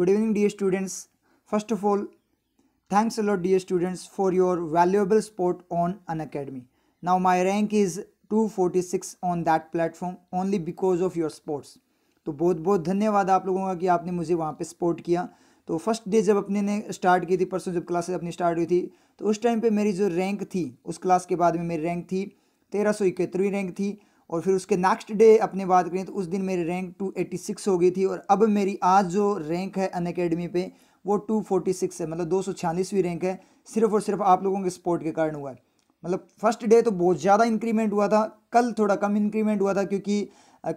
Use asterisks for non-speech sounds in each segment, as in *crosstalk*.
good evening dear students first of all thanks a lot dear students for your valuable support on Unacademy now my rank is two forty six on that platform only because of your supports तो बहुत बहुत धन्यवाद आप लोगों का कि आपने मुझे वहाँ पर सपोर्ट किया तो फर्स्ट डे जब अपने ने स्टार्ट की थी परसों जब क्लासेज अपनी स्टार्ट हुई थी तो उस टाइम पर मेरी जो रैंक थी उस क्लास के बाद में मेरी रैंक थी तेरह सौ इकहत्तरवीं रैंक थी और फिर उसके नेक्स्ट डे अपने बात करें तो उस दिन मेरी रैंक 286 हो गई थी और अब मेरी आज जो रैंक है अन अकेडमी पर वो 246 है मतलब दो रैंक है सिर्फ और सिर्फ आप लोगों के सपोर्ट के कारण हुआ है मतलब फर्स्ट डे तो बहुत ज़्यादा इंक्रीमेंट हुआ था कल थोड़ा कम इंक्रीमेंट हुआ था क्योंकि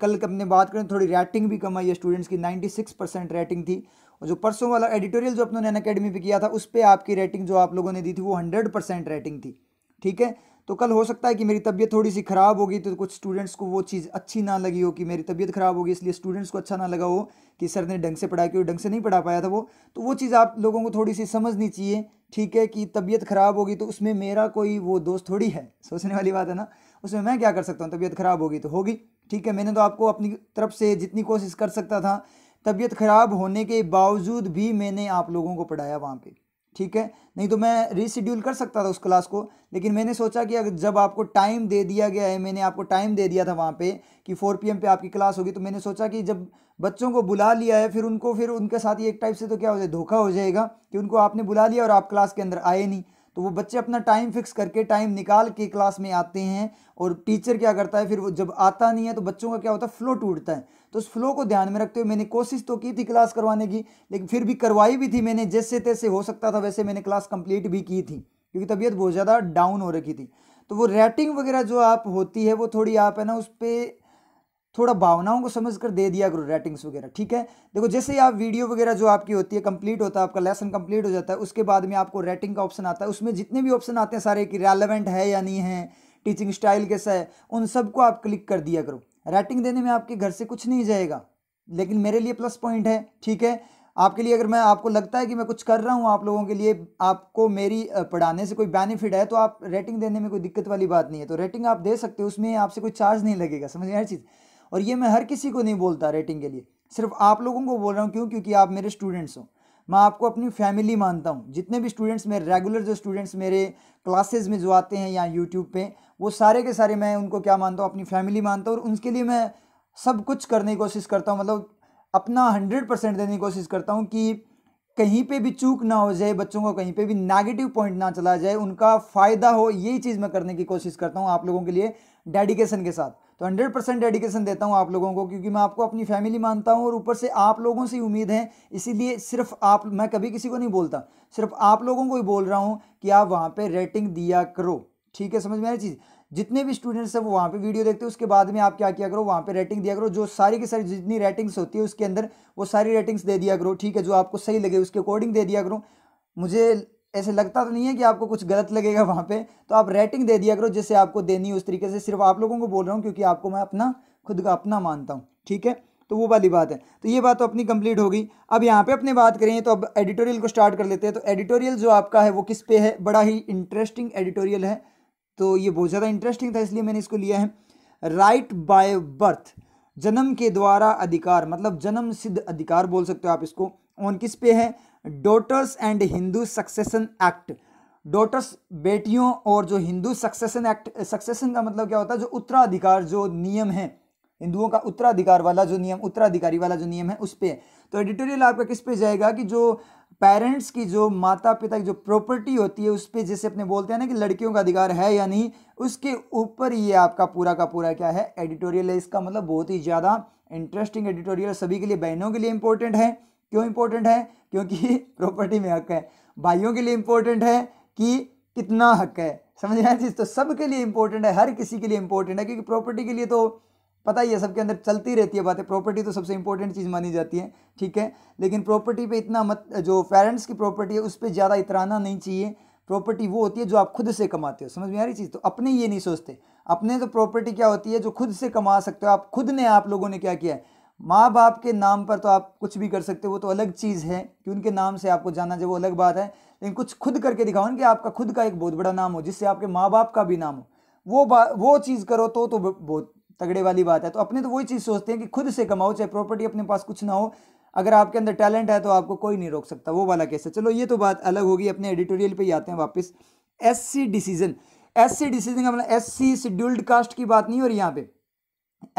कल अपने बात करें तो थोड़ी रेटिंग भी कम आई है स्टूडेंट्स की 96 परसेंट रेटिंग थी और जो परसों वाला एडिटोरियल जो अपनों ने अन अकेडमी पर किया था उस पर आपकी रेटिंग जो आप लोगों ने दी थी वो हंड्रेड परसेंट रेटिंग थी ठीक है तो कल हो सकता है कि मेरी तबीयत थोड़ी सी ख़राब होगी तो कुछ स्टूडेंट्स को वो चीज़ अच्छी ना लगी हो कि मेरी तबीयत ख़राब होगी इसलिए स्टूडेंट्स को अच्छा ना लगा हो कि सर ने ढंग से पढ़ाया क्योंकि ढंग से नहीं पढ़ा पाया था वो तो वो चीज़ आप लोगों को थोड़ी सी समझनी चाहिए ठीक है कि तबीयत ख़राब होगी तो उसमें मेरा कोई वो दोस्त थोड़ी है *laughs* सोचने वाली बात है ना उसमें मैं क्या कर सकता हूँ तबीयत ख़राब होगी तो होगी ठीक है मैंने तो आपको अपनी तरफ से जितनी कोशिश कर सकता था तबीयत ख़राब होने के बावजूद भी मैंने आप लोगों को पढ़ाया वहाँ पर ठीक है नहीं तो मैं रीशेड्यूल कर सकता था उस क्लास को लेकिन मैंने सोचा कि अगर जब आपको टाइम दे दिया गया है मैंने आपको टाइम दे दिया था वहाँ पे कि फोर पीएम पे आपकी क्लास होगी तो मैंने सोचा कि जब बच्चों को बुला लिया है फिर उनको फिर उनके साथ ही एक टाइप से तो क्या हो जाए धोखा हो जाएगा कि उनको आपने बुला लिया और आप क्लास के अंदर आए नहीं तो वो बच्चे अपना टाइम फिक्स करके टाइम निकाल के क्लास में आते हैं और टीचर क्या करता है फिर वो जब आता नहीं है तो बच्चों का क्या होता है फ्लो टूटता है तो उस फ्लो को ध्यान में रखते हुए मैंने कोशिश तो की थी क्लास करवाने की लेकिन फिर भी करवाई भी थी मैंने जैसे तैसे हो सकता था वैसे मैंने क्लास कंप्लीट भी की थी क्योंकि तबीयत बहुत ज़्यादा डाउन हो रखी थी तो वो रेटिंग वगैरह जो आप होती है वो थोड़ी आप है ना उस पर थोड़ा भावनाओं को समझ कर दे दिया करो रेटिंग्स वगैरह ठीक है देखो जैसे ही आप वीडियो वगैरह जो आपकी होती है कंप्लीट होता है आपका लेसन कंप्लीट हो जाता है उसके बाद में आपको रेटिंग का ऑप्शन आता है उसमें जितने भी ऑप्शन आते हैं सारे कि रेलिवेंट है या नहीं है टीचिंग स्टाइल कैसा है उन सबको आप क्लिक कर दिया करो रेटिंग देने में आपके घर से कुछ नहीं जाएगा लेकिन मेरे लिए प्लस पॉइंट है ठीक है आपके लिए अगर मैं आपको लगता है कि मैं कुछ कर रहा हूँ आप लोगों के लिए आपको मेरी पढ़ाने से कोई बेनिफिट है तो आप रेटिंग देने में कोई दिक्कत वाली बात नहीं है तो रेटिंग आप दे सकते हो उसमें आपसे कोई चार्ज नहीं लगेगा समझ में हर चीज़ और ये मैं हर किसी को नहीं बोलता रेटिंग के लिए सिर्फ आप लोगों को बोल रहा हूँ क्यों क्योंकि आप मेरे स्टूडेंट्स हो मैं आपको अपनी फैमिली मानता हूँ जितने भी स्टूडेंट्स मेरे रेगुलर जो स्टूडेंट्स मेरे क्लासेज में जो आते हैं या यूट्यूब पर वो सारे के सारे मैं उनको क्या मानता हूँ अपनी फैमिली मानता हूँ और उनके लिए मैं सब कुछ करने की कोशिश करता हूँ मतलब अपना हंड्रेड परसेंट देने की कोशिश करता हूँ कि कहीं पे भी चूक ना हो जाए बच्चों को कहीं पे भी नेगेटिव पॉइंट ना चला जाए उनका फ़ायदा हो यही चीज़ मैं करने की कोशिश करता हूँ आप लोगों के लिए डेडिकेशन के साथ तो हंड्रेड परसेंट डेडिकेशन देता हूँ आप लोगों को क्योंकि मैं आपको अपनी फैमिली मानता हूँ और ऊपर से आप लोगों से उम्मीद है इसीलिए सिर्फ आप मैं कभी किसी को नहीं बोलता सिर्फ आप लोगों को ही बोल रहा हूँ कि आप वहाँ पर रेटिंग दिया करो ठीक है समझ में आ रही चीज़ जितने भी स्टूडेंट्स हैं वो वहाँ पे वीडियो देखते हैं उसके बाद में आप क्या किया करो वहाँ पे रेटिंग दिया करो जो सारी की सारी जितनी रेटिंग्स होती है उसके अंदर वो सारी रेटिंग्स दे दिया करो ठीक है जो आपको सही लगे उसके अकॉर्डिंग दे दिया करो मुझे ऐसे लगता तो नहीं है कि आपको कुछ गलत लगेगा वहाँ पे तो आप रेटिंग दे दिया करो जिससे आपको देनी उस तरीके से सिर्फ आप लोगों को बोल रहा हूँ क्योंकि आपको मैं अपना खुद का अपना मानता हूँ ठीक है तो वो वाली बात है तो ये बात तो अपनी कंप्लीट हो गई अब यहाँ पे अपने बात करें तो अब एडिटोरियल को स्टार्ट कर लेते हैं तो एडिटोरियल जो आपका है वो किस पे है बड़ा ही इंटरेस्टिंग एडिटोरियल है तो ये बहुत ज़्यादा इंटरेस्टिंग था इसलिए मैंने इसको लिया है राइट बाय बर्थ जन्म के द्वारा अधिकार मतलब जन्म सिद्ध अधिकार बोल सकते हो आप इसको ऑन किस पे है daughters and Hindu succession act daughters बेटियों और जो हिंदू सक्सेशन एक्ट सक्सेशन का मतलब क्या होता है जो उत्तराधिकार जो नियम है हिंदुओं का उत्तराधिकार वाला जो नियम उत्तराधिकारी वाला जो नियम है उस पर तो एडिटोरियल आपका किस पे जाएगा कि जो पेरेंट्स की जो माता पिता की जो प्रॉपर्टी होती है उस पर जैसे अपने बोलते हैं ना कि लड़कियों का अधिकार है या नहीं उसके ऊपर ये आपका पूरा का पूरा क्या है एडिटोरियल है इसका मतलब बहुत ही ज़्यादा इंटरेस्टिंग एडिटोरियल सभी के लिए बहनों के लिए इंपॉर्टेंट है क्यों इंपॉर्टेंट है क्योंकि प्रॉपर्टी *laughs* में हक है भाइयों के लिए इंपॉर्टेंट है कि कितना हक है समझ रहे हैं चीज़ तो सब के लिए इंपॉर्टेंट है हर किसी के लिए इंपॉर्टेंट है क्योंकि प्रॉपर्टी के लिए तो पता ही है सबके अंदर चलती रहती है बातें प्रॉपर्टी तो सबसे इंपॉर्टेंट चीज़ मानी जाती है ठीक है लेकिन प्रॉपर्टी पे इतना मत जो पेरेंट्स की प्रॉपर्टी है उस पर ज़्यादा इतराना नहीं चाहिए प्रॉपर्टी वो होती है जो आप खुद से कमाते हो समझ में आ रही चीज़ तो अपने ये नहीं सोचते अपने तो प्रॉपर्टी क्या होती है जो खुद से कमा सकते हो आप खुद ने आप लोगों ने क्या किया है माँ बाप के नाम पर तो आप कुछ भी कर सकते हो वो तो अलग चीज़ है कि उनके नाम से आपको जाना जाए वो अलग बात है लेकिन कुछ खुद करके दिखाओ ना कि आपका खुद का एक बहुत बड़ा नाम हो जिससे आपके माँ बाप का भी नाम हो वो वो चीज़ करो तो तो बहुत तगड़े वाली बात है तो अपने तो वही चीज़ सोचते हैं कि खुद से कमाओ चाहे प्रॉपर्टी अपने पास कुछ ना हो अगर आपके अंदर टैलेंट है तो आपको कोई नहीं रोक सकता वो वाला कैसे चलो ये तो बात अलग होगी अपने एडिटोरियल पर ही आते हैं वापस एस डिसीजन एस डिसीजन का मतलब एस सी शेड्यूल्ड कास्ट की बात नहीं हो रही यहाँ पर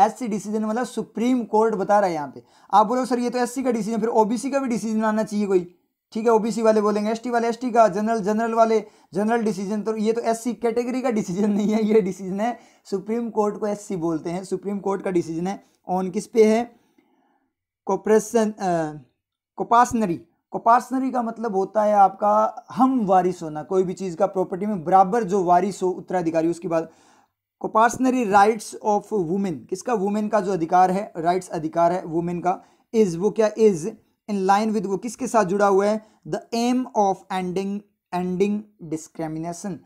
एससी डिसीजन मतलब सुप्रीम कोर्ट बता रहा है यहाँ पे आप बोलो सर ये तो एससी का डिसीजन फिर ओबीसी का भी डिसीजन आना चाहिए कोई ठीक है ओबीसी वाले बोलेंगे एसटी वाले एसटी का जनरल जनरल वाले जनरल डिसीजन तो ये तो एससी कैटेगरी का डिसीजन नहीं है ये डिसीजन है सुप्रीम कोर्ट को एस बोलते हैं सुप्रीम कोर्ट का डिसीजन है ऑन किस पे है कोपरेशन कोपासनरी कोपासनरी का मतलब होता है आपका हम वारिस होना कोई भी चीज़ का प्रॉपर्टी में बराबर जो वारिस हो उत्तराधिकारी उसकी बात कोपार्सनरी राइट्स ऑफ वुमेन किसका वुमेन का जो अधिकार है राइट्स अधिकार है वुमेन का इज वो क्या इज इन लाइन विद वो किसके साथ जुड़ा हुआ है the aim of ending ending discrimination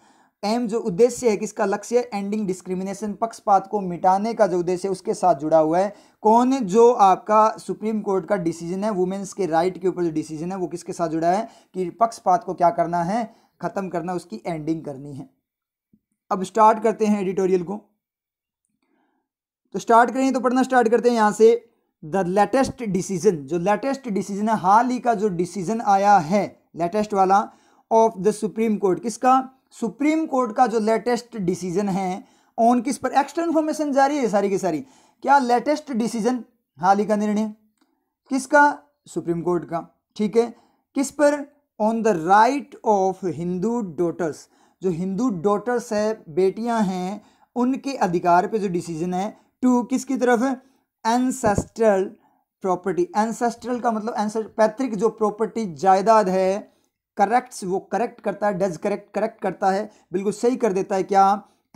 aim जो उद्देश्य है किसका लक्ष्य है एंडिंग डिस्क्रिमिनेशन पक्षपात को मिटाने का जो उद्देश्य है उसके साथ जुड़ा हुआ है कौन जो आपका सुप्रीम कोर्ट का डिसीजन है वुमेन्स के राइट के ऊपर जो डिसीजन है वो किसके साथ जुड़ा है कि पक्षपात को क्या करना है ख़त्म करना उसकी एंडिंग करनी है अब स्टार्ट करते हैं एडिटोरियल को तो स्टार्ट करें तो पढ़ना स्टार्ट करते हैं यहां से द लेटेस्ट डिसीजन जो लेटेस्ट डिसीजन है हाल ही का जो डिसीजन आया है लेटेस्ट वाला ऑफ द सुप्रीम कोर्ट किसका सुप्रीम कोर्ट का जो लेटेस्ट डिसीजन है ऑन किस पर एक्स्ट्रा इन्फॉर्मेशन जारी है सारी की सारी क्या लेटेस्ट डिसीजन हाल ही का निर्णय किसका सुप्रीम कोर्ट का ठीक है किस पर on the right of Hindu daughters जो हिंदू डॉटर्स है बेटियां हैं उनके अधिकार पे जो डिसीजन है टू किसकी तरफ एनसेस्ट्रल प्रॉपर्टी एनसेस्ट्रल का मतलब पैतृक जो प्रॉपर्टी जायदाद है करेक्ट्स वो करेक्ट करता है डज करेक्ट करेक्ट करता है बिल्कुल सही कर देता है क्या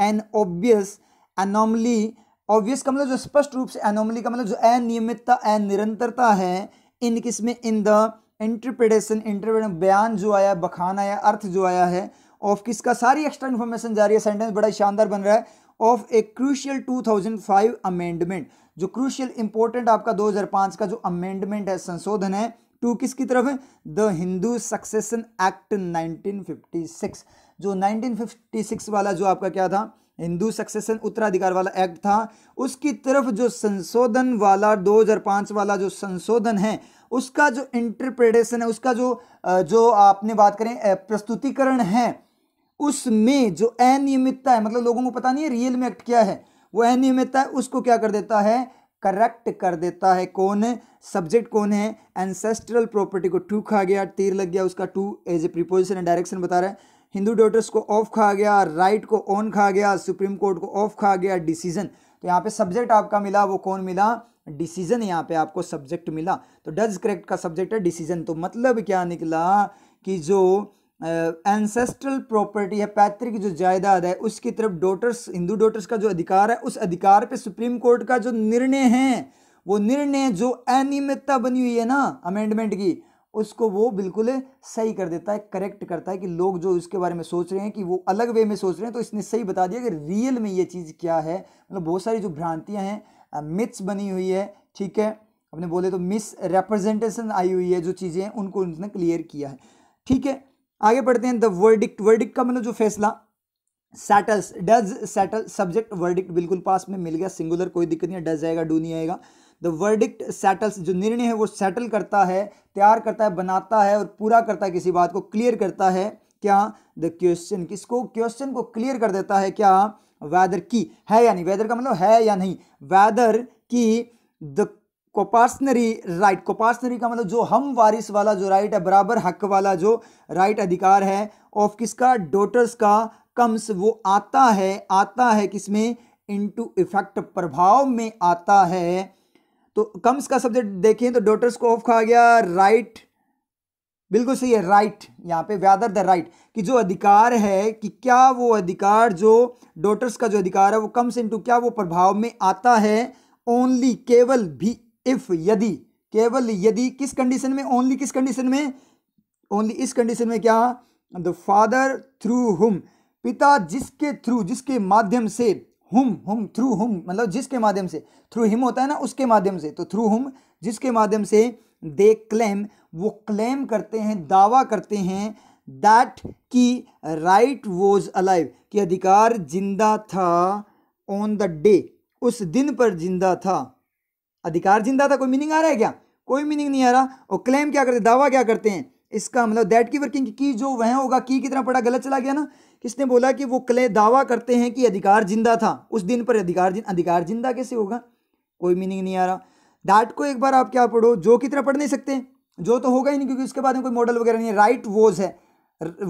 एन ऑब्वियस एनोमली ऑब्वियस का मतलब जो स्पष्ट रूप से एनोमली का मतलब जो अनियमितता अनिरंतरता है इन किस में इन द इंटरप्रिटेशन इंटरप्रिटेशन बयान जो आया बखान आया अर्थ जो आया है ऑफ किसका सारी एक्स्ट्रा इन्फॉर्मेशन जा रही है सेंटेंस बड़ा शानदार बन रहा है ऑफ ए क्रूशियल 2005 अमेंडमेंट जो क्रूशियल इंपॉर्टेंट आपका 2005 का जो अमेंडमेंट है संशोधन है टू किसकी तरफ है द हिंदू सक्सेशन एक्ट 1956 जो 1956 वाला जो आपका क्या था हिंदू सक्सेशन उत्तराधिकार वाला एक्ट था उसकी तरफ जो संशोधन वाला 2005 वाला जो संशोधन है उसका जो इंटरप्रिटेशन है उसका जो जो आपने बात करें प्रस्तुतिकरण है उसमें जो अनियमितता है मतलब लोगों को पता नहीं है रियल में एक्ट क्या है वो अनियमितता है उसको क्या कर देता है करेक्ट कर देता है कौन है सब्जेक्ट कौन है एंसेस्ट्रल प्रॉपर्टी को टू खा गया तीर लग गया उसका to as a preposition and direction बता रहा है हिंदू डॉटर्स को ऑफ खा गया राइट को ऑन खा गया सुप्रीम कोर्ट को ऑफ खा गया डिसीजन तो यहाँ पे सब्जेक्ट आपका मिला वो कौन मिला डिसीजन यहाँ पे आपको सब्जेक्ट मिला तो डज करेक्ट का सब्जेक्ट है डिसीजन तो मतलब क्या निकला कि जो एंसेस्ट्रल प्रॉपर्टी है पैतृक जो जायदाद है उसकी तरफ डोटर्स हिंदू डोटर्स का जो अधिकार है उस अधिकार पे सुप्रीम कोर्ट का जो निर्णय है वो निर्णय जो अनियमितता बनी हुई है ना अमेंडमेंट की उसको वो बिल्कुल सही कर देता है करेक्ट करता है कि लोग जो इसके बारे में सोच रहे हैं कि वो अलग वे में सोच रहे हैं तो इसने सही बता दिया कि रियल में ये चीज़ क्या है मतलब बहुत सारी जो भ्रांतियाँ हैं मिथ्स बनी हुई है ठीक है अपने बोले तो मिस रिप्रेजेंटेशन आई हुई है जो चीज़ें हैं उनको उसने क्लियर किया है ठीक है आगे बढ़ते हैं द वर्डिक्ट वर्डिक्ट का मतलब जो फैसला settles does settle subject verdict बिल्कुल पास में मिल गया सिंगुलर कोई दिक्कत नहीं है डज आएगा डू नहीं आएगा द वर्डिक्ट सेटल्स जो निर्णय है वो सेटल करता है तैयार करता है बनाता है और पूरा करता है किसी बात को क्लियर करता है क्या द क्वेश्चन किसको क्वेश्चन को क्लियर कर देता है क्या वैदर की है या नहीं वैदर का मतलब है या नहीं वैदर की द कोपार्सनरी राइट कोपार्सनरी का मतलब जो हम वारिस वाला जो राइट है बराबर हक वाला जो राइट अधिकार है ऑफ किसका डोटर्स का कम्स वो आता है आता है किसमें इनटू इफेक्ट प्रभाव में आता है तो कम्स का सब्जेक्ट देखें तो डोटर्स को ऑफ कहा गया राइट बिल्कुल सही है राइट यहाँ पे व्यादर द राइट कि जो अधिकार है कि क्या वो अधिकार जो डोटर्स का जो अधिकार है वो कम्स इंटू क्या वो प्रभाव में आता है ओनली केवल भी इफ यदि केवल यदि किस कंडीशन में ओनली किस कंडीशन में ओनली इस कंडीशन में क्या द फादर थ्रू हुम पिता जिसके थ्रू जिसके माध्यम से हुम हुम थ्रू हुम मतलब जिसके माध्यम से थ्रू हिम होता है ना उसके माध्यम से तो थ्रू हुम जिसके माध्यम से दे क्लेम वो क्लेम करते हैं दावा करते हैं दैट की राइट वॉज अलाइव कि अधिकार जिंदा था ऑन द डे उस दिन पर जिंदा था अधिकार जिंदा था कोई मीनिंग आ रहा है क्या कोई मीनिंग नहीं आ रहा और क्लेम क्या करते दावा क्या करते हैं इसका मतलब दैट की वर्किंग की जो वह होगा की कितना पड़ा गलत चला गया ना किसने बोला कि वो क्ले दावा करते हैं कि अधिकार जिंदा था उस दिन पर अधिकार जिन अधिकार जिंदा कैसे होगा कोई मीनिंग नहीं आ रहा दैट को एक बार आप क्या पढ़ो जो की तरह पढ़ नहीं सकते जो तो होगा ही नहीं क्योंकि उसके बाद में कोई मॉडल वगैरह नहीं है राइट वोज है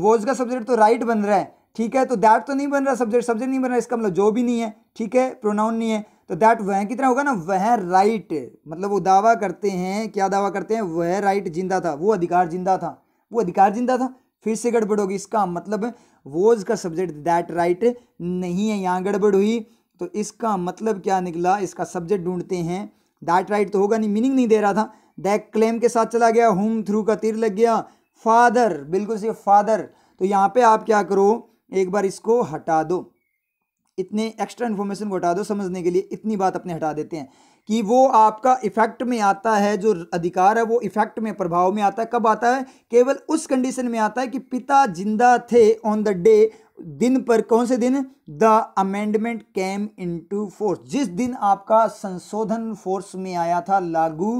वोज का सब्जेक्ट तो राइट बन रहा है ठीक है तो दैट तो नहीं बन रहा सब्जेक्ट सब्जेक्ट नहीं बन रहा इसका मतलब जो भी नहीं है ठीक है प्रोनाउन नहीं है तो दैट वह कितना होगा ना वह राइट मतलब वो दावा करते हैं क्या दावा करते हैं वह राइट जिंदा था वो अधिकार जिंदा था वो अधिकार जिंदा था फिर से गड़बड़ होगी इसका मतलब वोज का सब्जेक्ट दैट राइट नहीं है यहाँ गड़बड़ हुई तो इसका मतलब क्या निकला इसका सब्जेक्ट ढूंढते हैं दैट राइट तो होगा नहीं मीनिंग नहीं दे रहा था दैट क्लेम के साथ चला गया होम थ्रू का तीर लग गया फादर बिल्कुल से फादर तो यहाँ पे आप क्या करो एक बार इसको हटा दो इतने एक्स्ट्रा इन्फॉर्मेशन को हटा दो समझने के लिए इतनी बात अपने हटा देते हैं कि वो आपका इफेक्ट में आता है जो अधिकार है वो इफेक्ट में प्रभाव में आता है कब आता है केवल उस कंडीशन में आता है कि पिता जिंदा थे ऑन द डे दिन पर कौन से दिन the amendment came into force जिस दिन आपका संशोधन फोर्स में आया था लागू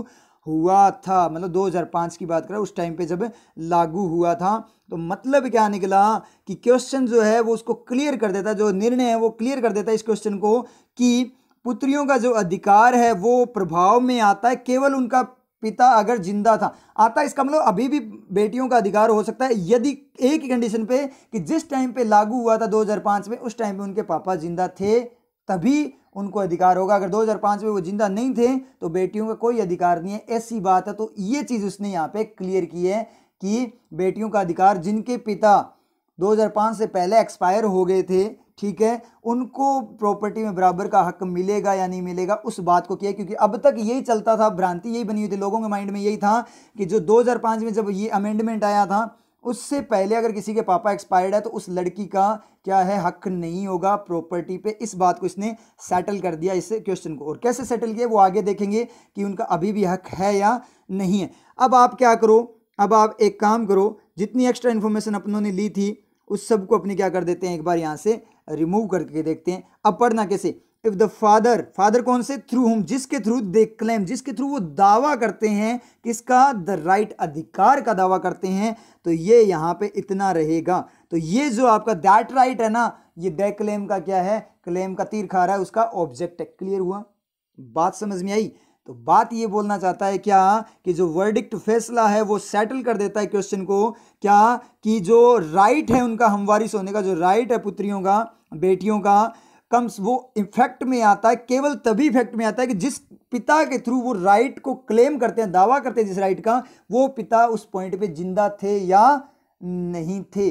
हुआ था मतलब 2005 की बात करें उस टाइम पे जब लागू हुआ था तो मतलब क्या निकला कि क्वेश्चन जो है वो उसको क्लियर कर देता जो निर्णय है वो क्लियर कर देता इस क्वेश्चन को कि पुत्रियों का जो अधिकार है वो प्रभाव में आता है केवल उनका पिता अगर जिंदा था आता इसका मतलब अभी भी बेटियों का अधिकार हो सकता है यदि एक ही कंडीशन पे कि जिस टाइम पे लागू हुआ था 2005 में उस टाइम पे उनके पापा जिंदा थे तभी उनको अधिकार होगा अगर 2005 में वो जिंदा नहीं थे तो बेटियों का कोई अधिकार नहीं है ऐसी बात है तो ये चीज़ उसने यहाँ पे क्लियर की है कि बेटियों का अधिकार जिनके पिता 2005 से पहले एक्सपायर हो गए थे ठीक है उनको प्रॉपर्टी में बराबर का हक मिलेगा या नहीं मिलेगा उस बात को किया क्योंकि अब तक यही चलता था भ्रांति यही बनी हुई थी लोगों के माइंड में यही था कि जो 2005 में जब ये अमेंडमेंट आया था उससे पहले अगर किसी के पापा एक्सपायर्ड है तो उस लड़की का क्या है हक नहीं होगा प्रॉपर्टी पे इस बात को इसने सेटल कर दिया इस क्वेश्चन को और कैसे सेटल किया वो आगे देखेंगे कि उनका अभी भी हक है या नहीं है अब आप क्या करो अब आप एक काम करो जितनी एक्स्ट्रा इन्फॉर्मेशन अपनों ने ली थी उस सब को अपने क्या कर देते हैं एक बार यहाँ से रिमूव करके देखते हैं अब पढ़ना कैसे इफ़ द फादर फादर कौन से थ्रू हम जिसके थ्रू दे क्लेम जिसके थ्रू वो दावा करते हैं किसका द राइट अधिकार का दावा करते हैं तो ये यहाँ पे इतना रहेगा तो ये जो आपका दैट राइट right है ना ये दे क्लेम का क्या है क्लेम का तीर खा रहा है उसका ऑब्जेक्ट है क्लियर हुआ बात समझ में आई तो बात ये बोलना चाहता है क्या कि जो वर्डिक्ट फैसला है वो सेटल कर देता है क्वेश्चन को क्या कि जो राइट है उनका हमवारी सोने का जो राइट है पुत्रियों का बेटियों का कम वो इफेक्ट में आता है केवल तभी इफेक्ट में आता है कि जिस पिता के थ्रू वो राइट को क्लेम करते हैं दावा करते हैं जिस राइट का वो पिता उस पॉइंट पे जिंदा थे या नहीं थे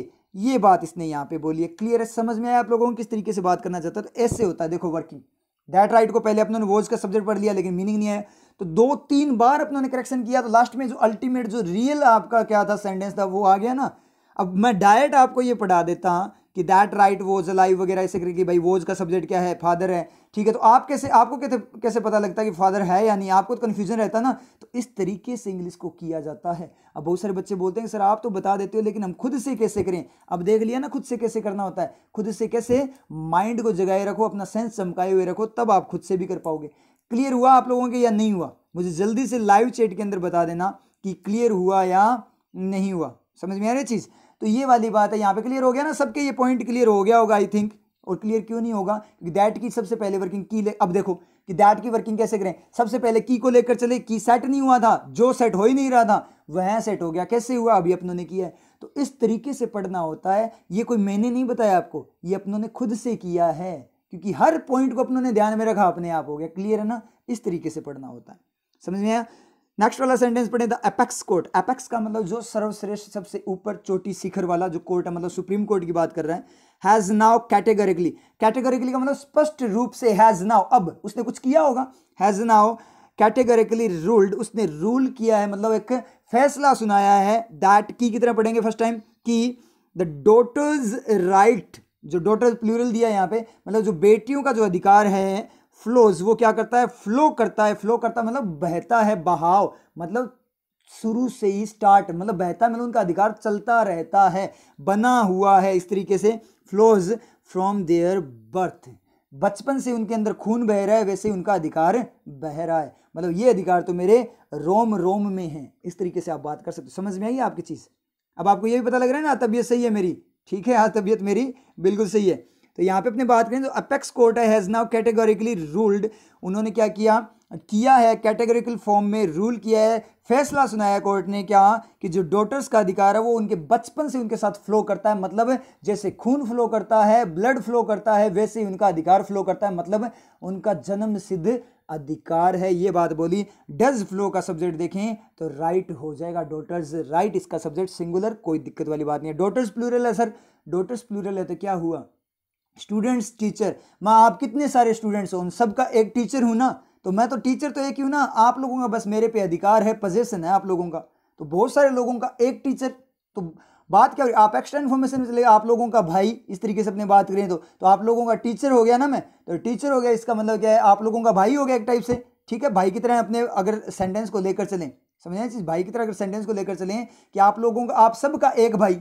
ये बात इसने यहाँ पे बोली है क्लियर है समझ में आया आप लोगों को किस तरीके से बात करना चाहता है तो ऐसे होता है देखो वर्किंग दैट राइट को पहले अपनों ने वोज का सब्जेक्ट पढ़ लिया लेकिन मीनिंग नहीं है तो दो तीन बार अपनों ने करेक्शन किया तो लास्ट में जो अल्टीमेट जो रियल आपका क्या था सेंटेंस था वो आ गया ना अब मैं डायरेक्ट आपको ये पढ़ा देता हूँ कि दैट राइट वोज अलाइव वगैरह ऐसे करके भाई वोज का सब्जेक्ट क्या है फादर है ठीक है तो आप कैसे आपको कैसे कैसे पता लगता है कि फादर है या नहीं आपको तो कन्फ्यूजन रहता ना तो इस तरीके से इंग्लिश को किया जाता है अब बहुत सारे बच्चे बोलते हैं सर आप तो बता देते हो लेकिन हम खुद से कैसे करें अब देख लिया ना खुद से कैसे करना होता है खुद से कैसे माइंड को जगाए रखो अपना सेंस चमकाए हुए रखो तब आप खुद से भी कर पाओगे क्लियर हुआ आप लोगों के या नहीं हुआ मुझे जल्दी से लाइव चैट के अंदर बता देना कि क्लियर हुआ या नहीं हुआ समझ में आ रही चीज़ तो ये वाली बात है यहाँ पे क्लियर हो गया ना सबके ये पॉइंट क्लियर हो गया होगा आई थिंक और क्लियर क्यों नहीं होगा क्योंकि दैट की सबसे पहले वर्किंग की ले अब देखो कि दैट की वर्किंग कैसे करें सबसे पहले की को लेकर चले की सेट नहीं हुआ था जो सेट हो ही नहीं रहा था वह सेट हो गया कैसे हुआ अभी अपनों ने किया है तो इस तरीके से पढ़ना होता है ये कोई मैंने नहीं बताया आपको ये अपनों ने खुद से किया है क्योंकि हर पॉइंट को अपनों ने ध्यान में रखा अपने आप हो गया क्लियर है ना इस तरीके से पढ़ना होता है समझ में आया नेक्स्ट वाला सेंटेंस पढ़े द एपेक्स कोर्ट एपेक्स का मतलब जो सर्वश्रेष्ठ सबसे ऊपर चोटी शिखर वाला जो कोर्ट है मतलब सुप्रीम कोर्ट की बात कर रहे हैं हैज़ नाउ कैटेगरिकली कैटेगरिकली का मतलब स्पष्ट रूप से हैज़ नाउ अब उसने कुछ किया होगा हैज़ नाउ कैटेगरिकली रूल्ड उसने रूल किया है मतलब एक फैसला सुनाया है दैट की कितना पढ़ेंगे फर्स्ट टाइम कि द डोटर्स राइट जो डोटर्स प्लूरल दिया यहाँ पे मतलब जो बेटियों का जो अधिकार है फ्लोज वो क्या करता है फ्लो करता है फ्लो करता है मतलब बहता है बहाव मतलब शुरू से ही स्टार्ट मतलब बहता मतलब उनका अधिकार चलता रहता है बना हुआ है इस तरीके से फ्लोज फ्रॉम देयर बर्थ बचपन से उनके अंदर खून बह रहा है वैसे ही उनका अधिकार बह रहा है मतलब ये अधिकार तो मेरे रोम रोम में है इस तरीके से आप बात कर सकते हो समझ में आई आपकी चीज़ अब आपको ये भी पता लग रहा है ना तबीयत सही है मेरी ठीक है हाँ तबीयत मेरी बिल्कुल सही है तो यहाँ पे अपने बात करें तो apex court has now categorically ruled उन्होंने क्या किया किया है कैटेगोरिकल फॉर्म में रूल किया है फैसला सुनाया कोर्ट ने क्या कि जो डॉटर्स का अधिकार है वो उनके बचपन से उनके साथ फ्लो करता है मतलब जैसे खून फ्लो करता है ब्लड फ्लो करता है वैसे ही उनका अधिकार फ्लो करता है मतलब उनका जन्म सिद्ध अधिकार है ये बात बोली डज फ्लो का सब्जेक्ट देखें तो राइट हो जाएगा डॉटर्स राइट इसका सब्जेक्ट सिंगुलर कोई दिक्कत वाली बात नहीं है डॉटर्स प्लूरल है सर डॉटर्स प्लूरल है तो क्या हुआ स्टूडेंट्स टीचर मैं आप कितने सारे स्टूडेंट्स हो उन सबका एक टीचर हूँ ना तो मैं तो टीचर तो एक ही हूँ ना आप लोगों का बस मेरे पे अधिकार है पोजेशन है आप लोगों का तो बहुत सारे लोगों का एक टीचर तो बात क्या हो रही आप एक्स्ट्रा इन्फॉर्मेशन चले आप लोगों का भाई इस तरीके से अपने बात करें तो तो आप लोगों का टीचर हो गया ना मैं तो टीचर हो गया इसका मतलब क्या है आप लोगों का भाई हो गया एक टाइप से ठीक है भाई की तरह अपने अगर सेंटेंस को लेकर चलें समझ चीज़ भाई की तरह अगर सेंटेंस को लेकर चलें कि आप लोगों का आप सबका एक भाई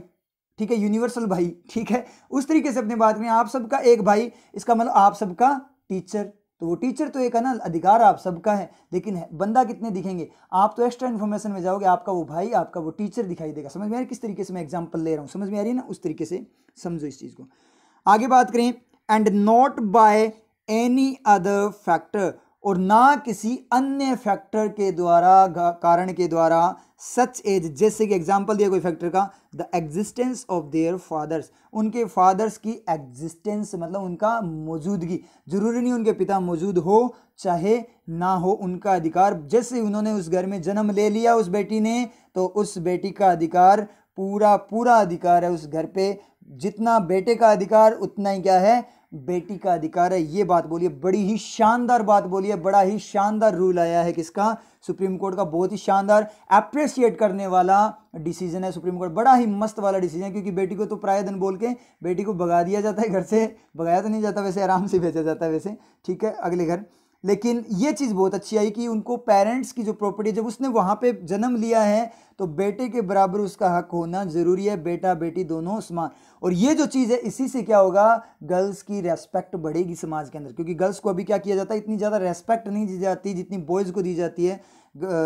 ठीक है यूनिवर्सल भाई ठीक है उस तरीके से अपने बात करें आप सबका एक भाई इसका मतलब आप सबका टीचर तो वो टीचर तो एक है ना अधिकार आप सबका है लेकिन है, बंदा कितने दिखेंगे आप तो एक्स्ट्रा इन्फॉर्मेशन में जाओगे आपका वो भाई आपका वो टीचर दिखाई देगा समझ में आ रही किस तरीके से मैं एग्जाम्पल ले रहा हूँ समझ में आ रही है ना उस तरीके से समझो इस चीज़ को आगे बात करें and not by any other factor और ना किसी अन्य फैक्टर के द्वारा कारण के द्वारा सच एज जैसे कि एग्जाम्पल दिया कोई फैक्टर का the existence of their fathers उनके फादर्स की एग्जिस्टेंस मतलब उनका मौजूदगी जरूरी नहीं उनके पिता मौजूद हो चाहे ना हो उनका अधिकार जैसे उन्होंने उस घर में जन्म ले लिया उस बेटी ने तो उस बेटी का अधिकार पूरा पूरा अधिकार है उस घर पे जितना बेटे का अधिकार उतना ही क्या है बेटी का अधिकार है ये बात बोलिए बड़ी ही शानदार बात बोलिए बड़ा ही शानदार रूल आया है किसका सुप्रीम कोर्ट का बहुत ही शानदार अप्रिशिएट करने वाला डिसीजन है सुप्रीम कोर्ट बड़ा ही मस्त वाला डिसीजन है क्योंकि बेटी को तो प्रायधन बोल के बेटी को भगा दिया जाता है घर से भगाया तो नहीं जाता वैसे आराम से भेजा जाता है वैसे ठीक है अगले घर लेकिन ये चीज़ बहुत अच्छी आई कि उनको पेरेंट्स की जो प्रॉपर्टी जब उसने वहाँ पे जन्म लिया है तो बेटे के बराबर उसका हक होना ज़रूरी है बेटा बेटी दोनों समान और ये जो चीज़ है इसी से क्या होगा गर्ल्स की रेस्पेक्ट बढ़ेगी समाज के अंदर क्योंकि गर्ल्स को अभी क्या किया जाता है इतनी ज़्यादा रेस्पेक्ट नहीं दी जाती जितनी बॉयज़ को दी जाती है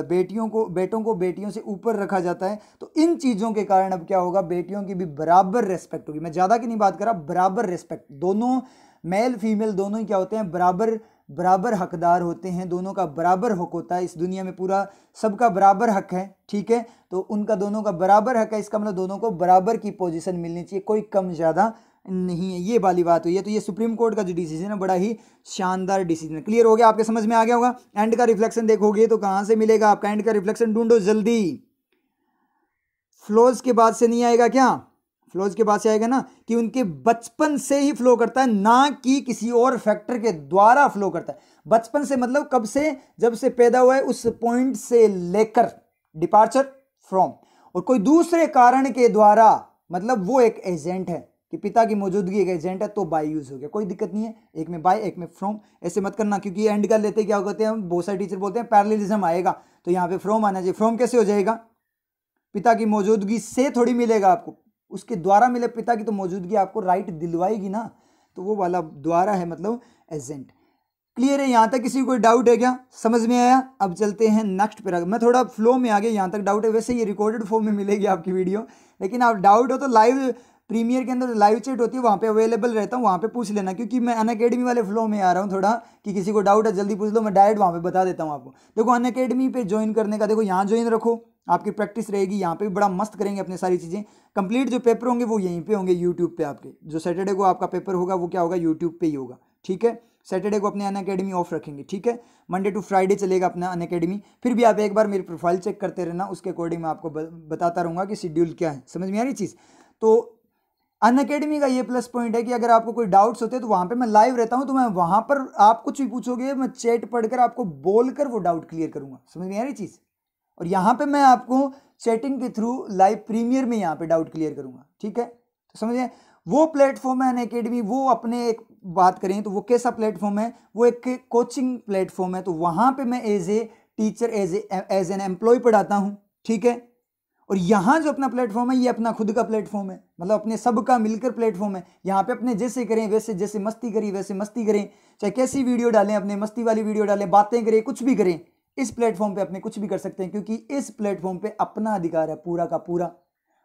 बेटियों को बेटों को बेटियों से ऊपर रखा जाता है तो इन चीज़ों के कारण अब क्या होगा बेटियों की भी बराबर रेस्पेक्ट होगी मैं ज़्यादा की नहीं बात कर रहा बराबर रेस्पेक्ट दोनों मेल फीमेल दोनों ही क्या होते हैं बराबर बराबर हकदार होते हैं दोनों का बराबर हक होता है इस दुनिया में पूरा सबका बराबर हक है ठीक है तो उनका दोनों का बराबर हक है इसका मतलब दोनों को बराबर की पोजीशन मिलनी चाहिए कोई कम ज़्यादा नहीं है ये वाली बात हुई है तो ये सुप्रीम कोर्ट का जो डिसीजन है बड़ा ही शानदार डिसीजन है क्लियर हो गया आपके समझ में आ गया होगा एंड का रिफ्लेक्शन देखोगे तो कहाँ से मिलेगा आपका एंड का रिफ्लेक्शन ढूंढो जल्दी फ्लोज के बाद से नहीं आएगा क्या फ्लोज के बाद से आएगा ना कि उनके बचपन से ही फ्लो करता है ना कि किसी और फैक्टर के द्वारा फ्लो करता है बचपन से मतलब कब से जब से पैदा हुआ है उस पॉइंट से लेकर डिपार्चर फ्रॉम और कोई दूसरे कारण के द्वारा मतलब वो एक एजेंट है कि पिता की मौजूदगी एक एजेंट है तो बाय यूज़ हो गया कोई दिक्कत नहीं है एक में बाय एक में फ्रॉम ऐसे मत करना क्योंकि एंड कर लेते क्या कहते हैं बहुत सारे टीचर बोलते हैं पैरलिज्म आएगा तो यहाँ पे फ्रॉम आना चाहिए फ्रॉम कैसे हो जाएगा पिता की मौजूदगी से थोड़ी मिलेगा आपको उसके द्वारा मिले पिता की तो मौजूदगी आपको राइट दिलवाएगी ना तो वो वाला द्वारा है मतलब एजेंट क्लियर है यहाँ तक किसी को कोई डाउट है क्या समझ में आया अब चलते हैं नेक्स्ट पैरा मैं थोड़ा फ्लो में आ गया यहाँ तक डाउट है वैसे ये रिकॉर्डेड फॉर्म में मिलेगी आपकी वीडियो लेकिन आप डाउट हो तो लाइव प्रीमियर के अंदर लाइव चैट होती है वहाँ पे अवेलेबल रहता हूँ वहाँ पे पूछ लेना क्योंकि मैं अन अकेडमी वाले फ्लो में आ रहा हूँ थोड़ा कि किसी को डाउट है जल्दी पूछ लो मैं डायरेक्ट वहाँ पे बता देता हूँ आपको देखो अन अकेडमी पे ज्वाइन करने का देखो यहाँ ज्वाइन रखो आपकी प्रैक्टिस रहेगी यहाँ पे भी बड़ा मस्त करेंगे अपने सारी चीज़ें कंप्लीट जो पेपर होंगे वो यहीं पर होंगे यूट्यूब पे आपके जो सैटरडे को आपका पेपर होगा वो क्या होगा यूट्यूब पर ही होगा ठीक है सैटरडे को अपने अन अकेडमी ऑफ रखेंगे ठीक है मंडे टू फ्राइडे चलेगा अपना अन अकेडमी फिर भी आप एक बार मेरी प्रोफाइल चेक करते रहना उसके अकॉर्डिंग मैं आपको बताता रहूँगा कि शेड्यूल क्या है समझ में आ रही चीज़ तो अन अकेडमी का ये प्लस पॉइंट है कि अगर आपको कोई डाउट्स होते हैं तो वहाँ पे मैं लाइव रहता हूँ तो मैं वहाँ पर आप कुछ भी पूछोगे मैं चैट पढ़कर आपको बोलकर वो डाउट क्लियर करूँगा समझ में आ रही चीज़ और यहाँ पे मैं आपको चैटिंग के थ्रू लाइव प्रीमियर में यहाँ पे डाउट क्लियर करूँगा ठीक है तो समझिए वो प्लेटफॉर्म है अन अकेडमी वो अपने एक बात करें तो वो कैसा प्लेटफॉर्म है वो एक कोचिंग प्लेटफॉर्म है तो वहाँ पर मैं as a teacher as as an employ पढ़ाता हूँ ठीक है और यहाँ जो अपना प्लेटफॉर्म है ये अपना खुद का प्लेटफॉर्म है मतलब अपने सब का मिलकर प्लेटफॉर्म है यहाँ पे अपने जैसे करें वैसे जैसे मस्ती करें वैसे मस्ती करें चाहे कैसी वीडियो डालें अपने मस्ती वाली वीडियो डालें बातें करें कुछ भी करें इस प्लेटफॉर्म पे अपने कुछ भी कर सकते हैं क्योंकि इस प्लेटफॉर्म पर अपना अधिकार है पूरा का पूरा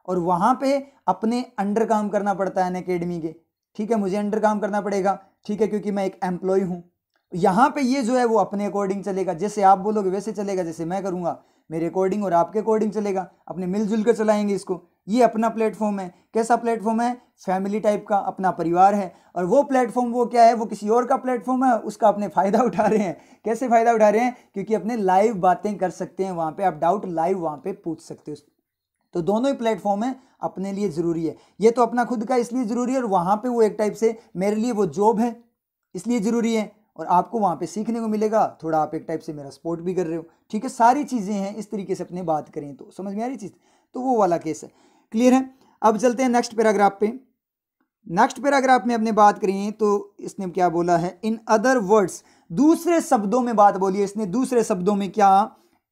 और वहाँ पर अपने अंडर काम करना पड़ता है अकेडमी के ठीक है मुझे अंडर काम करना पड़ेगा ठीक है क्योंकि मैं एक एम्प्लॉय हूँ यहाँ पे ये जो है वो अपने अकॉर्डिंग चलेगा जैसे आप बोलोगे वैसे चलेगा जैसे मैं करूँगा मेरे अकॉर्डिंग और आपके अकॉर्डिंग चलेगा अपने मिलजुल कर चलाएंगे इसको ये अपना प्लेटफॉर्म है कैसा प्लेटफॉर्म है फैमिली टाइप का अपना परिवार है और वो प्लेटफॉर्म वो क्या है वो किसी और का प्लेटफॉर्म है उसका अपने फ़ायदा उठा रहे हैं कैसे फ़ायदा उठा रहे हैं क्योंकि अपने लाइव बातें कर सकते हैं वहाँ पर आप डाउट लाइव वहाँ पर पूछ सकते हो तो दोनों ही प्लेटफॉर्म है अपने लिए ज़रूरी है ये तो अपना खुद का इसलिए ज़रूरी है और वहाँ पर वो एक टाइप से मेरे लिए वो जॉब है इसलिए ज़रूरी है और आपको वहाँ पे सीखने को मिलेगा थोड़ा आप एक टाइप से मेरा सपोर्ट भी कर रहे हो ठीक है सारी चीज़ें हैं इस तरीके से अपने बात करें तो समझ में आ रही चीज़ तो वो वाला केस है क्लियर है अब चलते हैं नेक्स्ट पैराग्राफ पे नेक्स्ट पैराग्राफ में अपने बात करिए तो इसने क्या बोला है इन अदर वर्ड्स दूसरे शब्दों में बात बोली है इसने दूसरे शब्दों में क्या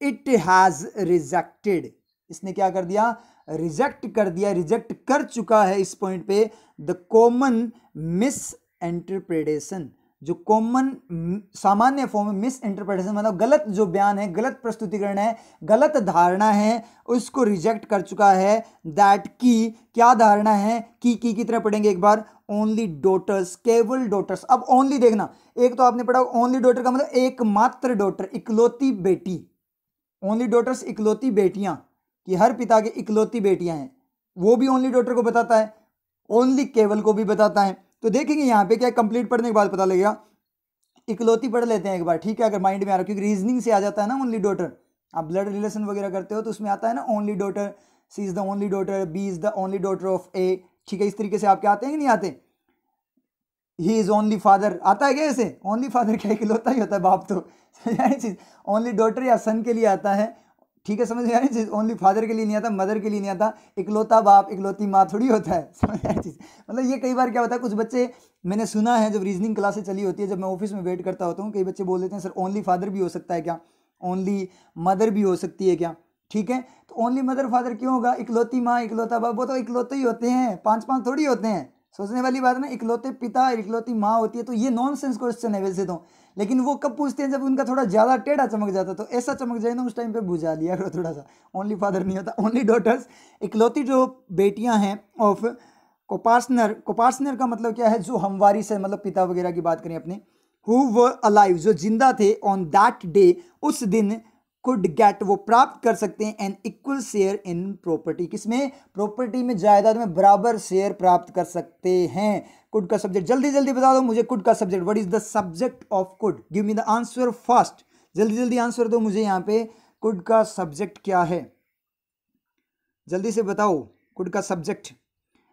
इट हैज़ रिजेक्टेड इसने क्या कर दिया रिजेक्ट कर दिया रिजेक्ट कर चुका है इस पॉइंट पे द कॉमन मिस एंटरप्रेडेशन जो कॉमन mm, सामान्य फॉर्म में मिस इंटरप्रिटेशन मतलब गलत जो बयान है गलत प्रस्तुतिकरण है गलत धारणा है उसको रिजेक्ट कर चुका है दैट की क्या धारणा है की की की तरह पढ़ेंगे एक बार ओनली डोटर्स केवल डोटर्स अब ओनली देखना एक तो आपने पढ़ा ओनली डोटर का मतलब एकमात्र डोटर इकलौती बेटी ओनली डोटर्स इकलौती बेटियां कि हर पिता की इकलौती बेटियां हैं वो भी ओनली डोटर को बताता है ओनली केवल को भी बताता है तो देखेंगे यहाँ पे क्या कंप्लीट पढ़ने के बाद पता लगेगा इकलौती पढ़ लेते हैं एक बार ठीक है अगर माइंड में आ रहा क्योंकि रीजनिंग से आ जाता है ना ओनली डॉटर आप ब्लड रिलेशन वगैरह करते हो तो उसमें आता है ना only daughter C is the only daughter B is the only daughter of A ठीक है इस तरीके से आपके आते हैं कि नहीं आते ही इज़ ओनली फादर आता है क्या ऐसे ओनली फादर क्या इकलौता ही होता है बाप तो चीज ओनली डॉटर या सन के लिए आता है ठीक है समझ में आ रही चीज़ ओनली फादर के लिए नहीं आता मदर के लिए नहीं आता इकलौता बाप इकलौती माँ थोड़ी होता है *laughs* समझ आ रही चीज़ मतलब ये कई बार क्या होता है कुछ बच्चे मैंने सुना है जब रीजनिंग क्लासेस चली होती है जब मैं ऑफिस में वेट करता होता हूँ कई बच्चे बोल देते हैं सर ओनली फादर भी हो सकता है क्या ओनली मदर भी हो सकती है क्या ठीक है तो ओनली मदर फादर क्यों होगा इकलौती माँ इकलौता बाप वो तो इकलौते ही होते हैं पाँच पाँच थोड़ी होते हैं सोचने वाली बात ना इकलौते पिता इकलौती माँ होती है तो ये नॉन सेंस क्वेश्चन है वैसे तो लेकिन वो कब पूछते हैं जब उनका थोड़ा ज़्यादा टेढ़ा चमक जाता तो ऐसा चमक जाए ना उस टाइम पे बुझा लिया करो थोड़ा सा ओनली फादर नहीं होता ओनली डॉटर्स इकलौती जो बेटियां हैं ऑफ कोपासनर कोपार्सनर का मतलब क्या है जो हमवारी से मतलब पिता वगैरह की बात करें अपने हु व अलाइव जो जिंदा थे ऑन दैट डे उस दिन कुड गेट वो प्राप्त कर सकते हैं an equal share in property किसमें प्रॉपर्टी में जायदाद में बराबर शेयर प्राप्त कर सकते हैं कुड का सब्जेक्ट जल्दी जल्दी बता दो मुझे कुड का subject what is the subject of could give me the answer fast जल्दी जल्दी आंसर दो मुझे यहाँ पे कुड का सब्जेक्ट क्या है जल्दी से बताओ कुड का सब्जेक्ट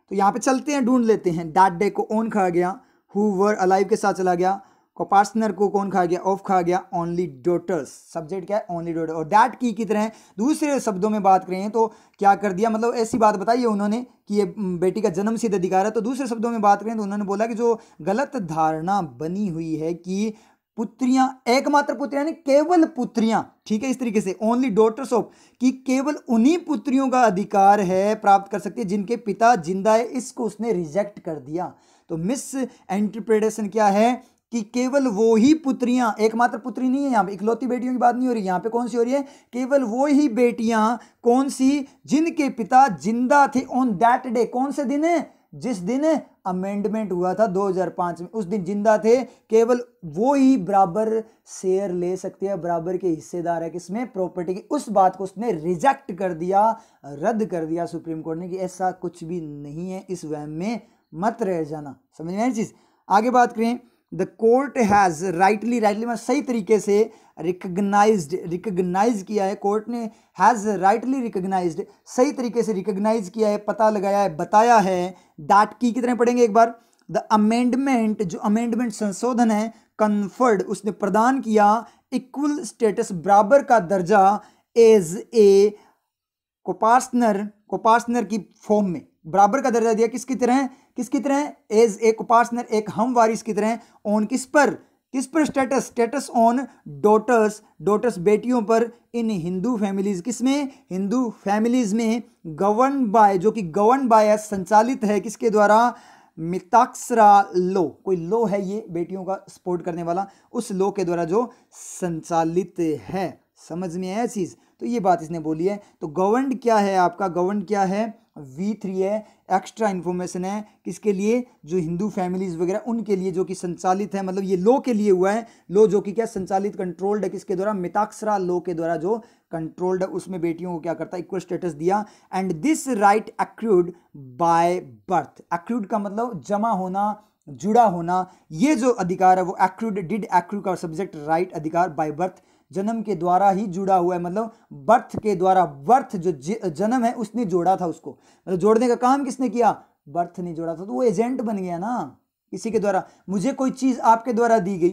तो यहाँ पे चलते हैं ढूंढ लेते हैं डैट डे को ओन खा गया हु वर अलाइव के साथ चला गया कोपार्सनर को कौन खा गया ऑफ खा गया ओनली डोटर्स सब्जेक्ट क्या है ओनली डॉटर और डैट की कितने हैं दूसरे शब्दों में बात करें तो क्या कर दिया मतलब ऐसी बात बताई है उन्होंने कि ये बेटी का जन्म सिद्ध अधिकार है तो दूसरे शब्दों में बात करें तो उन्होंने बोला कि जो गलत धारणा बनी हुई है कि पुत्रियां एकमात्र पुत्रियां यानी केवल पुत्रियां ठीक है इस तरीके से ओनली डॉटर्स ऑफ कि केवल उन्हीं पुत्रियों का अधिकार है प्राप्त कर सकती है जिनके पिता जिंदा है इसको उसने रिजेक्ट कर दिया तो मिस इंटरप्रिटेशन क्या है कि केवल वो ही पुत्रियां एकमात्र पुत्री नहीं है यहां पे इकलौती बेटियों की बात नहीं हो रही यहां पे कौन सी हो रही है केवल वो ही बेटियां कौन सी जिनके पिता जिंदा थे ऑन दैट डे कौन से दिन है जिस दिन अमेंडमेंट हुआ था 2005 में उस दिन जिंदा थे केवल वो ही बराबर शेयर ले सकते हैं बराबर के हिस्सेदार है किसमें प्रॉपर्टी की उस बात को उसने रिजेक्ट कर दिया रद्द कर दिया सुप्रीम कोर्ट ने कि ऐसा कुछ भी नहीं है इस वह में मत रह जाना समझ में चीज़ आगे बात करें the court has rightly rightly मैं सही तरीके से रिकगनाइज रिकगनाइज किया है कोर्ट ने हैज़ राइटली रिकगनाइज सही तरीके से रिकगनाइज किया है पता लगाया है बताया है डाट की कितने पढ़ेंगे एक बार द अमेंडमेंट जो अमेंडमेंट संशोधन है कन्फर्ड उसने प्रदान किया इक्वल स्टेटस बराबर का दर्जा एज ए कोपार्सनर कोपार्सनर की फॉर्म में बराबर का दर्जा दिया किसकी तरह किसकी तरह एज एक पार्टनर एक हम वारिस की तरह ऑन किस पर किस पर status status on daughters daughters बेटियों पर इन हिंदू फैमिलीज किस में हिंदू फैमिलीज में गवर्न बाय जो कि गवर्न बाय संचालित है किसके द्वारा मिताक्षरा लो कोई लो है ये बेटियों का सपोर्ट करने वाला उस लो के द्वारा जो संचालित है समझ में आया चीज़ तो ये बात इसने बोली है तो गवर्न क्या है आपका गवर्न क्या है वी थ्री है एक्स्ट्रा इन्फॉर्मेशन है किसके लिए जो हिंदू फैमिलीज़ वगैरह उनके लिए जो कि संचालित है मतलब ये लो के लिए हुआ है लो जो कि क्या संचालित कंट्रोल्ड है किसके द्वारा मिताक्षरा लो के द्वारा जो कंट्रोल्ड है उसमें बेटियों को क्या करता है इक्वल स्टेटस दिया and this right accrued by birth accrued का मतलब जमा होना जुड़ा होना ये जो अधिकार है वो एक्रूड डिड एक्रू का सब्जेक्ट राइट अधिकार बाय बर्थ जन्म के द्वारा ही जुड़ा हुआ है मतलब बर्थ के द्वारा बर्थ जो जन्म है उसने जोड़ा था उसको मतलब जोड़ने का काम किसने किया बर्थ ने जोड़ा था तो वो एजेंट बन गया ना किसी के द्वारा मुझे कोई चीज़ आपके द्वारा दी गई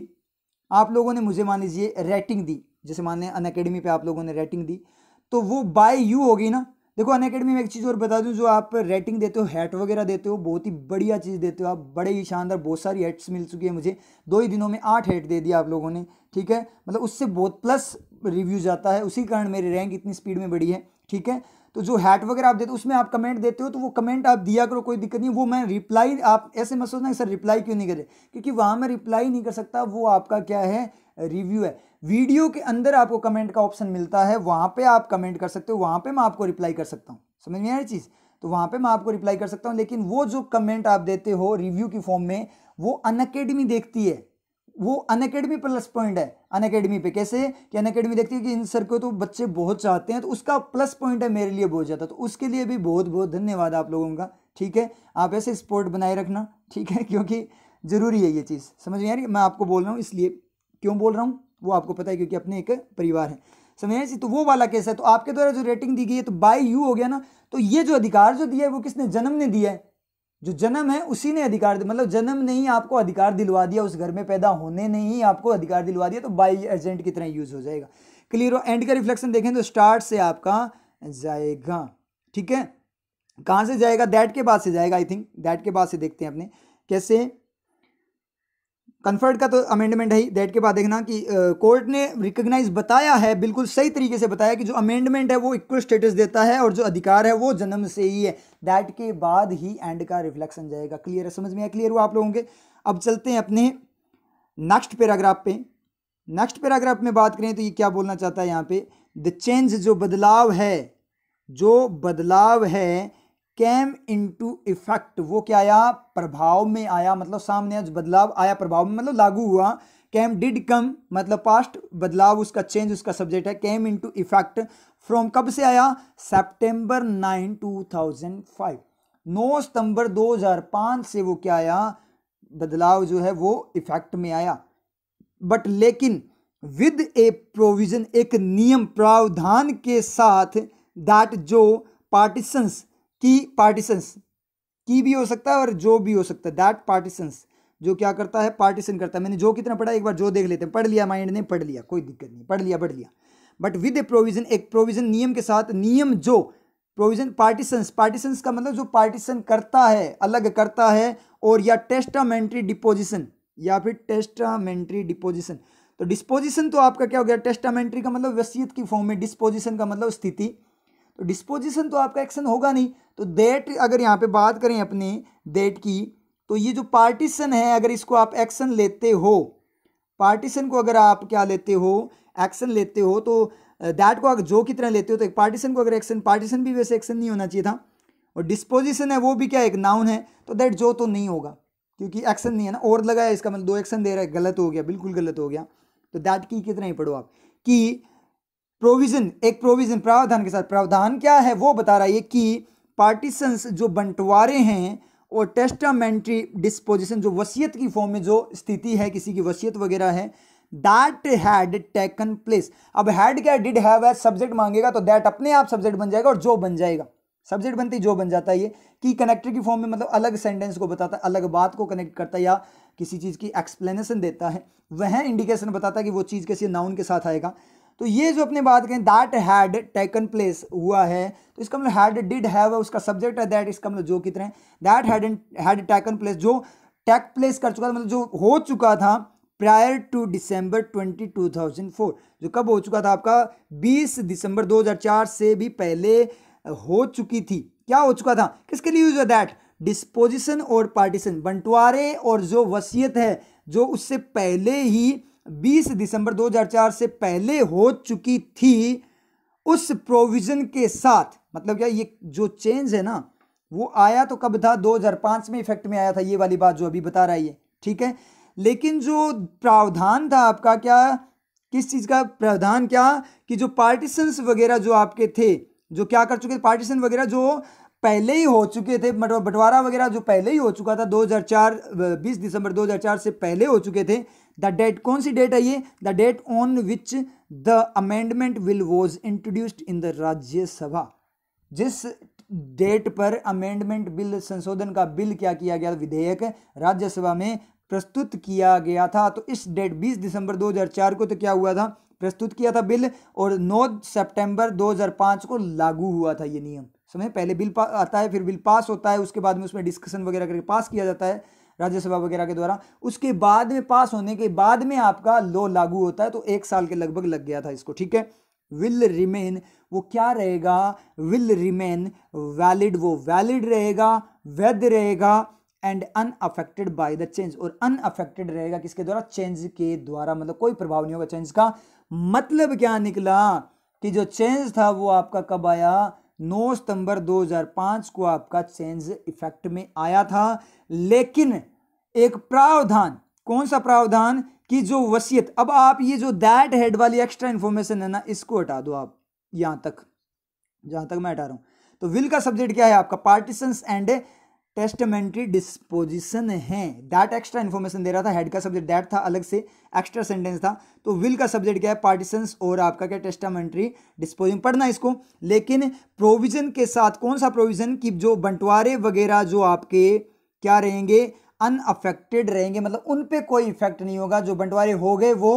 आप लोगों ने मुझे मान लीजिए रेटिंग दी जैसे माने अन अकेडमी पर आप लोगों ने रेटिंग दी तो वो बाय यू होगी ना देखो अन अकेडमी में एक चीज़ और बता दूँ जो आप रेटिंग देते हो हैट वगैरह देते हो बहुत ही बढ़िया चीज़ देते हो आप बड़े ही शानदार बहुत सारी हेट्स मिल चुकी है मुझे दो ही दिनों में आठ हेट दे दिया आप लोगों ने ठीक है मतलब उससे बहुत प्लस रिव्यूज आता है उसी कारण मेरी रैंक इतनी स्पीड में बढ़ी है ठीक है तो जो हैट वगैरह आप देते हो उसमें आप कमेंट देते हो तो वो कमेंट आप दिया करो कोई दिक्कत नहीं वो मैं रिप्लाई आप ऐसे मैं सोचना सर रिप्लाई क्यों नहीं करे क्योंकि वहाँ मैं रिप्लाई नहीं कर सकता वो आपका क्या है रिव्यू है वीडियो के अंदर आपको कमेंट का ऑप्शन मिलता है वहां पे आप कमेंट कर सकते हो वहां पे मैं आपको रिप्लाई कर सकता हूँ समझ में आ रही चीज़ तो वहां पे मैं आपको रिप्लाई कर सकता हूँ लेकिन वो जो कमेंट आप देते हो रिव्यू की फॉर्म में वो अन देखती है वो अन प्लस पॉइंट है अन पे कैसे कि अन देखती है कि इन सर को तो बच्चे बहुत चाहते हैं तो उसका प्लस पॉइंट है मेरे लिए बहुत ज़्यादा तो उसके लिए भी बहुत बहुत धन्यवाद आप लोगों का ठीक है आप ऐसे स्पोर्ट बनाए रखना ठीक है *laughs* क्योंकि ज़रूरी है ये चीज़ समझ में आ रही मैं आपको बोल रहा हूँ इसलिए क्यों बोल रहा हूँ वो आपको पता है क्योंकि अपने एक परिवार है समझ तो वो वाला केस है तो आपके द्वारा जो रेटिंग दी गई है तो बाई यू हो गया ना तो ये जो अधिकार जो दिया है वो किसने जन्म ने दिया है जो जन्म है उसी ने अधिकार दिया मतलब जन्म ने ही आपको अधिकार दिलवा दिया उस घर में पैदा होने ने ही आपको अधिकार दिलवा दिया तो बाई एजेंट की तरह यूज़ हो जाएगा क्लियर हो एंड का रिफ्लेक्शन देखें तो स्टार्ट से आपका जाएगा ठीक है कहाँ से जाएगा दैट के बाद से जाएगा आई थिंक दैट के बाद से देखते हैं अपने कैसे कन्फर्ट का तो अमेंडमेंट है ही डेट के बाद देखना कि कोर्ट ने रिकोगनाइज बताया है बिल्कुल सही तरीके से बताया कि जो अमेंडमेंट है वो इक्वल स्टेटस देता है और जो अधिकार है वो जन्म से ही है डेट के बाद ही एंड का रिफ्लेक्शन जाएगा क्लियर है समझ में आया क्लियर हुआ आप लोगों के अब चलते हैं अपने नेक्स्ट पैराग्राफ पे नेक्स्ट पैराग्राफ में बात करें तो ये क्या बोलना चाहता है यहाँ पे द चेंज जो बदलाव है जो बदलाव है कैम इंटू इफेक्ट वो क्या आया प्रभाव में आया मतलब सामने आज बदलाव आया प्रभाव में मतलब लागू हुआ कैम डिड कम मतलब पास्ट बदलाव उसका चेंज उसका सब्जेक्ट है कैम इनटू इफेक्ट फ्रॉम कब से आया September nine two thousand five नौ सितंबर दो हजार पांच से वो क्या आया बदलाव जो है वो इफेक्ट में आया बट लेकिन विद ए प्रोविजन एक नियम प्रावधान के साथ दैट जो पार्टिसंस की पार्टीशंस की भी हो सकता है और जो भी हो सकता है दैट पार्टीशंस जो क्या करता है पार्टीशन करता है मैंने जो कितना पढ़ा एक बार जो देख लेते हैं पढ़ लिया माइंड ने पढ़ लिया कोई दिक्कत नहीं पढ़ लिया पढ़ लिया बट विद ए प्रोविजन एक प्रोविजन नियम के साथ नियम जो प्रोविजन पार्टीशंस पार्टीशंस का मतलब जो पार्टीशन करता है अलग करता है और या टेस्टामेंट्री डिपोजिशन या फिर टेस्टामेंट्री डिपोजिशन तो डिस्पोजिशन तो आपका क्या हो गया टेस्टामेंट्री का मतलब वसीयत की फॉर्म में डिस्पोजिशन का मतलब स्थिति तो डिस्पोजिशन तो आपका एक्शन होगा नहीं तो देट अगर यहाँ पे बात करें अपने देट की तो ये जो पार्टीशन है अगर इसको आप एक्शन लेते हो पार्टीशन को अगर आप क्या लेते हो एक्शन लेते हो तो दैट को अगर जो की तरह लेते हो तो एक पार्टीशन को अगर एक्शन पार्टीशन भी वैसे एक्शन नहीं होना चाहिए था और डिस्पोजिशन है वो भी क्या एक नाउन है तो दैट जो तो नहीं होगा क्योंकि एक्शन नहीं है ना और लगाया इसका मतलब दो एक्शन दे रहा है गलत हो गया बिल्कुल गलत हो गया तो दैट की कितना ही पढ़ो आप कि प्रोविज़न एक प्रोविज़न प्रावधान के साथ प्रावधान क्या है वो बता रहा है कि पार्टीशन जो बंटवारे हैं और टेस्टामेंट्री डिस्पोजिशन जो वसीयत की फॉर्म में जो स्थिति है किसी की वसीयत वगैरह है दैट हैड टेकन प्लेस अब हैड क्या डिड हैव है सब्जेक्ट मांगेगा तो दैट अपने आप सब्जेक्ट बन जाएगा और जो बन जाएगा सब्जेक्ट बनती जो बन जाता है ये कि कनेक्टर की फॉर्म में मतलब अलग सेंटेंस को बताता है अलग बात को कनेक्ट करता है या किसी चीज़ की एक्सप्लेनेशन देता है वह इंडिकेशन बताता है कि वो चीज़ किसी नाउन के साथ आएगा तो ये जो अपने बात करें दैट हैड टेकन प्लेस हुआ है तो इसका मतलब हैड डिड हैव उसका सब्जेक्ट है दैट इसका मतलब जो कितने that had had taken place जो टेक प्लेस कर चुका था मतलब जो हो चुका था prior to December twenty two thousand four जो कब हो चुका था आपका बीस दिसंबर दो हज़ार चार से भी पहले हो चुकी थी क्या हो चुका था किसके लिए यूज है दैट डिस्पोजिशन और पार्टीशन बंटवारे और जो वसीयत है जो उससे पहले ही 20 दिसंबर 2004 से पहले हो चुकी थी उस प्रोविज़न के साथ मतलब क्या ये जो चेंज है ना वो आया तो कब था 2005 में इफेक्ट में आया था ये वाली बात जो अभी बता रहा है ये ठीक है लेकिन जो प्रावधान था आपका क्या किस चीज़ का प्रावधान क्या कि जो पार्टीशंस वगैरह जो आपके थे जो क्या कर चुके थे पार्टीशन वगैरह जो पहले ही हो चुके थे मतलब बंटवारा वगैरह जो पहले ही हो चुका था 2004 20 दिसंबर 2004 से पहले हो चुके थे द डेट कौन सी डेट है ये the date on which the amendment will was introduced in the Rajya Sabha जिस डेट पर अमेंडमेंट बिल संशोधन का बिल क्या किया गया विधेयक राज्यसभा में प्रस्तुत किया गया था तो इस डेट 20 दिसंबर 2004 को तो क्या हुआ था प्रस्तुत किया था बिल और 9 सितंबर 2005 को लागू हुआ था ये नियम समय पहले बिल आता है फिर बिल पास होता है उसके बाद में उसमें डिस्कशन वगैरह करके पास किया जाता है राज्यसभा वगैरह के द्वारा उसके बाद में पास होने के बाद में आपका लॉ लागू होता है तो एक साल के लगभग लग गया था इसको ठीक है विल रिमेन वो क्या रहेगा विल रिमेन वैलिड वो वैलिड रहेगा वैध रहेगा and unaffected by the change और अनअफेक्टेड रहेगा किसके द्वारा चेंज के द्वारा मतलब कोई प्रभाव नहीं होगा चेंज का मतलब क्या निकला कि जो चेंज था वो आपका कब आया 9 सितंबर 2005 को आपका चेंज इफेक्ट में आया था लेकिन एक प्रावधान कौन सा प्रावधान कि जो वसीयत अब आप ये जो दैट हेड वाली एक्स्ट्रा इन्फॉर्मेशन है ना इसको हटा दो आप यहाँ तक जहाँ तक मैं हटा रहा हूँ तो विल का सब्जेक्ट क्या है आपका पार्टीशंस एंड टेस्टमेंट्री डिस्पोजिशन है दैट एक्स्ट्रा इन्फॉर्मेशन दे रहा था हेड का सब्जेक्ट दैट था अलग से एक्स्ट्रा सेंटेंस था तो विल का सब्जेक्ट क्या है पार्टीशन और आपका क्या टेस्टामेंट्री डिस्पोजिंग पढ़ना इसको लेकिन प्रोविजन के साथ कौन सा प्रोविजन कि जो बंटवारे वगैरह जो आपके क्या रहेंगे अनअफेक्टेड रहेंगे मतलब उन पर कोई इफेक्ट नहीं होगा जो बंटवारे हो गए वो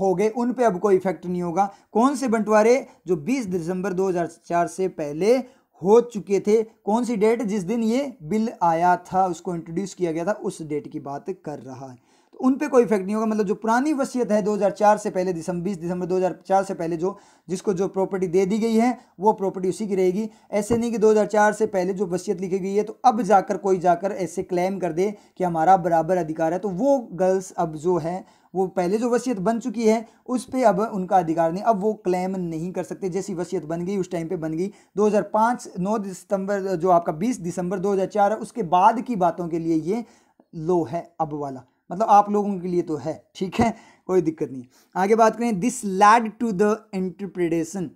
हो गए उन पर अब कोई इफेक्ट नहीं होगा कौन से बंटवारे जो बीस दिसंबर 2004 से पहले हो चुके थे कौन सी डेट जिस दिन ये बिल आया था उसको इंट्रोड्यूस किया गया था उस डेट की बात कर रहा है तो उन पे कोई इफेक्ट नहीं होगा मतलब जो पुरानी वसीयत है 2004 से पहले दिसंबर बीस दिसंबर 2004 से पहले जो जिसको जो प्रॉपर्टी दे दी गई है वो प्रॉपर्टी उसी की रहेगी ऐसे नहीं कि 2004 से पहले जो वसीयत लिखी गई है तो अब जाकर कोई जाकर ऐसे क्लेम कर दे कि हमारा बराबर अधिकार है तो वो गर्ल्स अब जो है वो पहले जो वसीयत बन चुकी है उस पर अब उनका अधिकार नहीं अब वो क्लेम नहीं कर सकते जैसी वसीयत बन गई उस टाइम पे बन गई 2005 9 दिसंबर जो आपका 20 दिसंबर 2004 है उसके बाद की बातों के लिए ये लो है अब वाला मतलब आप लोगों के लिए तो है ठीक है कोई दिक्कत नहीं आगे बात करें this led to the interpretation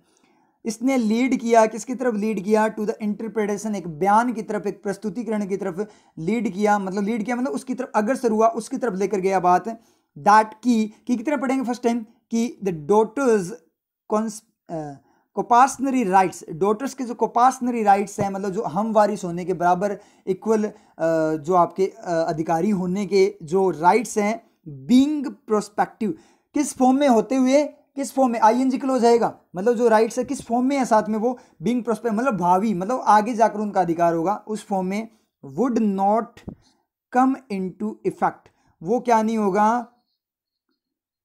इसने लीड किया किसकी तरफ लीड किया टू द इंटरप्रिटेशन एक बयान की तरफ एक प्रस्तुतिकरण की तरफ लीड किया मतलब लीड किया मतलब उसकी तरफ अग्रसर हुआ उसकी तरफ लेकर गया बात दैट की कि कितने पढ़ेंगे फर्स्ट टाइम कि the daughters cons coparcenary rights daughters के जो कोपासनरी राइट्स हैं मतलब जो हम वारिस होने के बराबर इक्वल uh, जो आपके uh, अधिकारी होने के जो राइट्स हैं बींग प्रोस्पेक्टिव किस फॉर्म में होते हुए किस फॉर्म में आई एन जी क्लोज आएगा मतलब जो राइट्स है किस फॉर्म में है साथ में वो बींग प्रोस्पेक्ट मतलब भावी मतलब आगे जाकर उनका अधिकार होगा उस फॉर्म में would not come into effect वो क्या नहीं होगा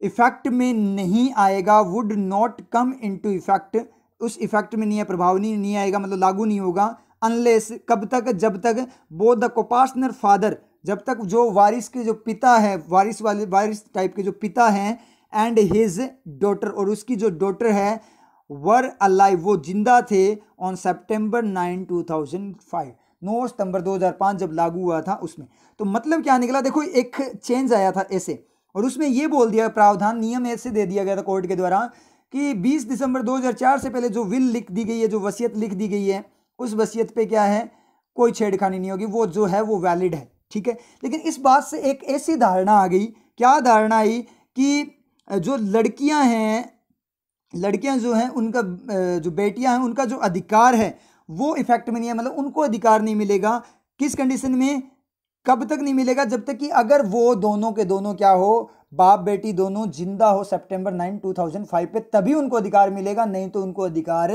इफेक्ट में नहीं आएगा would not come into effect उस इफेक्ट में नहीं है प्रभाव नहीं नहीं आएगा मतलब लागू नहीं होगा अनलेस कब तक जब तक वो द कोपासनर फादर जब तक जो वारिस के जो पिता है वारिस वाले वारिस टाइप के जो पिता हैं एंड हिज डॉटर और उसकी जो डॉटर है वर अलाइव वो जिंदा थे on September nine two thousand five नौ सितंबर 2005 जब लागू हुआ था उसमें तो मतलब क्या निकला देखो एक चेंज आया था ऐसे और उसमें ये बोल दिया प्रावधान नियम ऐसे दे दिया गया था कोर्ट के द्वारा कि 20 दिसंबर 2004 से पहले जो विल लिख दी गई है जो वसीयत लिख दी गई है उस वसीयत पे क्या है कोई छेड़खानी नहीं होगी वो जो है वो वैलिड है ठीक है लेकिन इस बात से एक ऐसी धारणा आ गई क्या धारणा आई कि जो लड़कियां हैं लड़कियां जो हैं उनका जो बेटियां हैं उनका जो अधिकार है वो इफेक्ट में नहीं है मतलब उनको अधिकार नहीं मिलेगा किस कंडीशन में कब तक नहीं मिलेगा जब तक कि अगर वो दोनों के दोनों क्या हो बाप बेटी दोनों जिंदा हो सितंबर 9 2005 पे तभी उनको अधिकार मिलेगा नहीं तो उनको अधिकार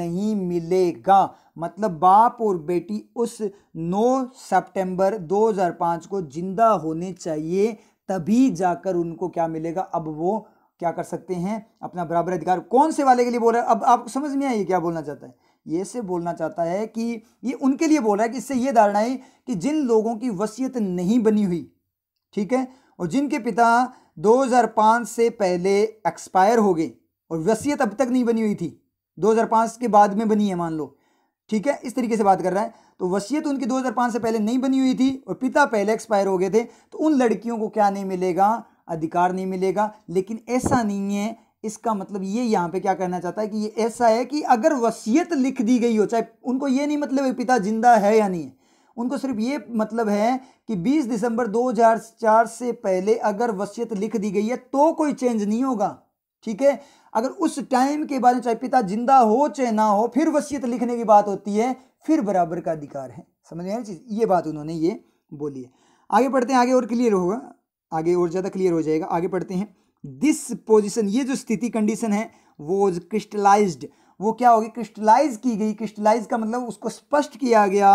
नहीं मिलेगा मतलब बाप और बेटी उस 9 सितंबर 2005 को जिंदा होने चाहिए तभी जाकर उनको क्या मिलेगा अब वो क्या कर सकते हैं अपना बराबर अधिकार कौन से वाले के लिए बोल रहे हैं अब आप समझ में आइए क्या बोलना चाहता है ये से बोलना चाहता है कि ये उनके लिए बोल रहा है कि इससे ये धारणा है कि जिन लोगों की वसीयत नहीं बनी हुई ठीक है और जिनके पिता 2005 से पहले एक्सपायर हो गए और वसीयत अब तक नहीं बनी हुई थी 2005 के बाद में बनी है मान लो ठीक है इस तरीके से बात कर रहा है तो वसीयत उनकी 2005 से पहले नहीं बनी हुई थी और पिता पहले एक्सपायर हो गए थे तो उन लड़कियों को क्या नहीं मिलेगा अधिकार नहीं मिलेगा लेकिन ऐसा नहीं है इसका मतलब ये यहाँ पे क्या करना चाहता है कि ये ऐसा है कि अगर वसीयत लिख दी गई हो चाहे उनको ये नहीं मतलब पिता जिंदा है या नहीं है उनको सिर्फ ये मतलब है कि 20 दिसंबर 2004 से पहले अगर वसीयत लिख दी गई है तो कोई चेंज नहीं होगा ठीक है अगर उस टाइम के बाद चाहे पिता जिंदा हो चाहे ना हो फिर वसीयत लिखने की बात होती है फिर बराबर का अधिकार है समझ में चीज़ ये बात उन्होंने ये बोली है आगे पढ़ते हैं आगे और क्लियर होगा आगे और ज़्यादा क्लियर हो जाएगा आगे पढ़ते हैं दिस पोजिशन ये जो स्थिति कंडीशन है वो क्रिस्टलाइज वो क्या होगी क्रिस्टलाइज की गई क्रिस्टलाइज का मतलब उसको स्पष्ट किया गया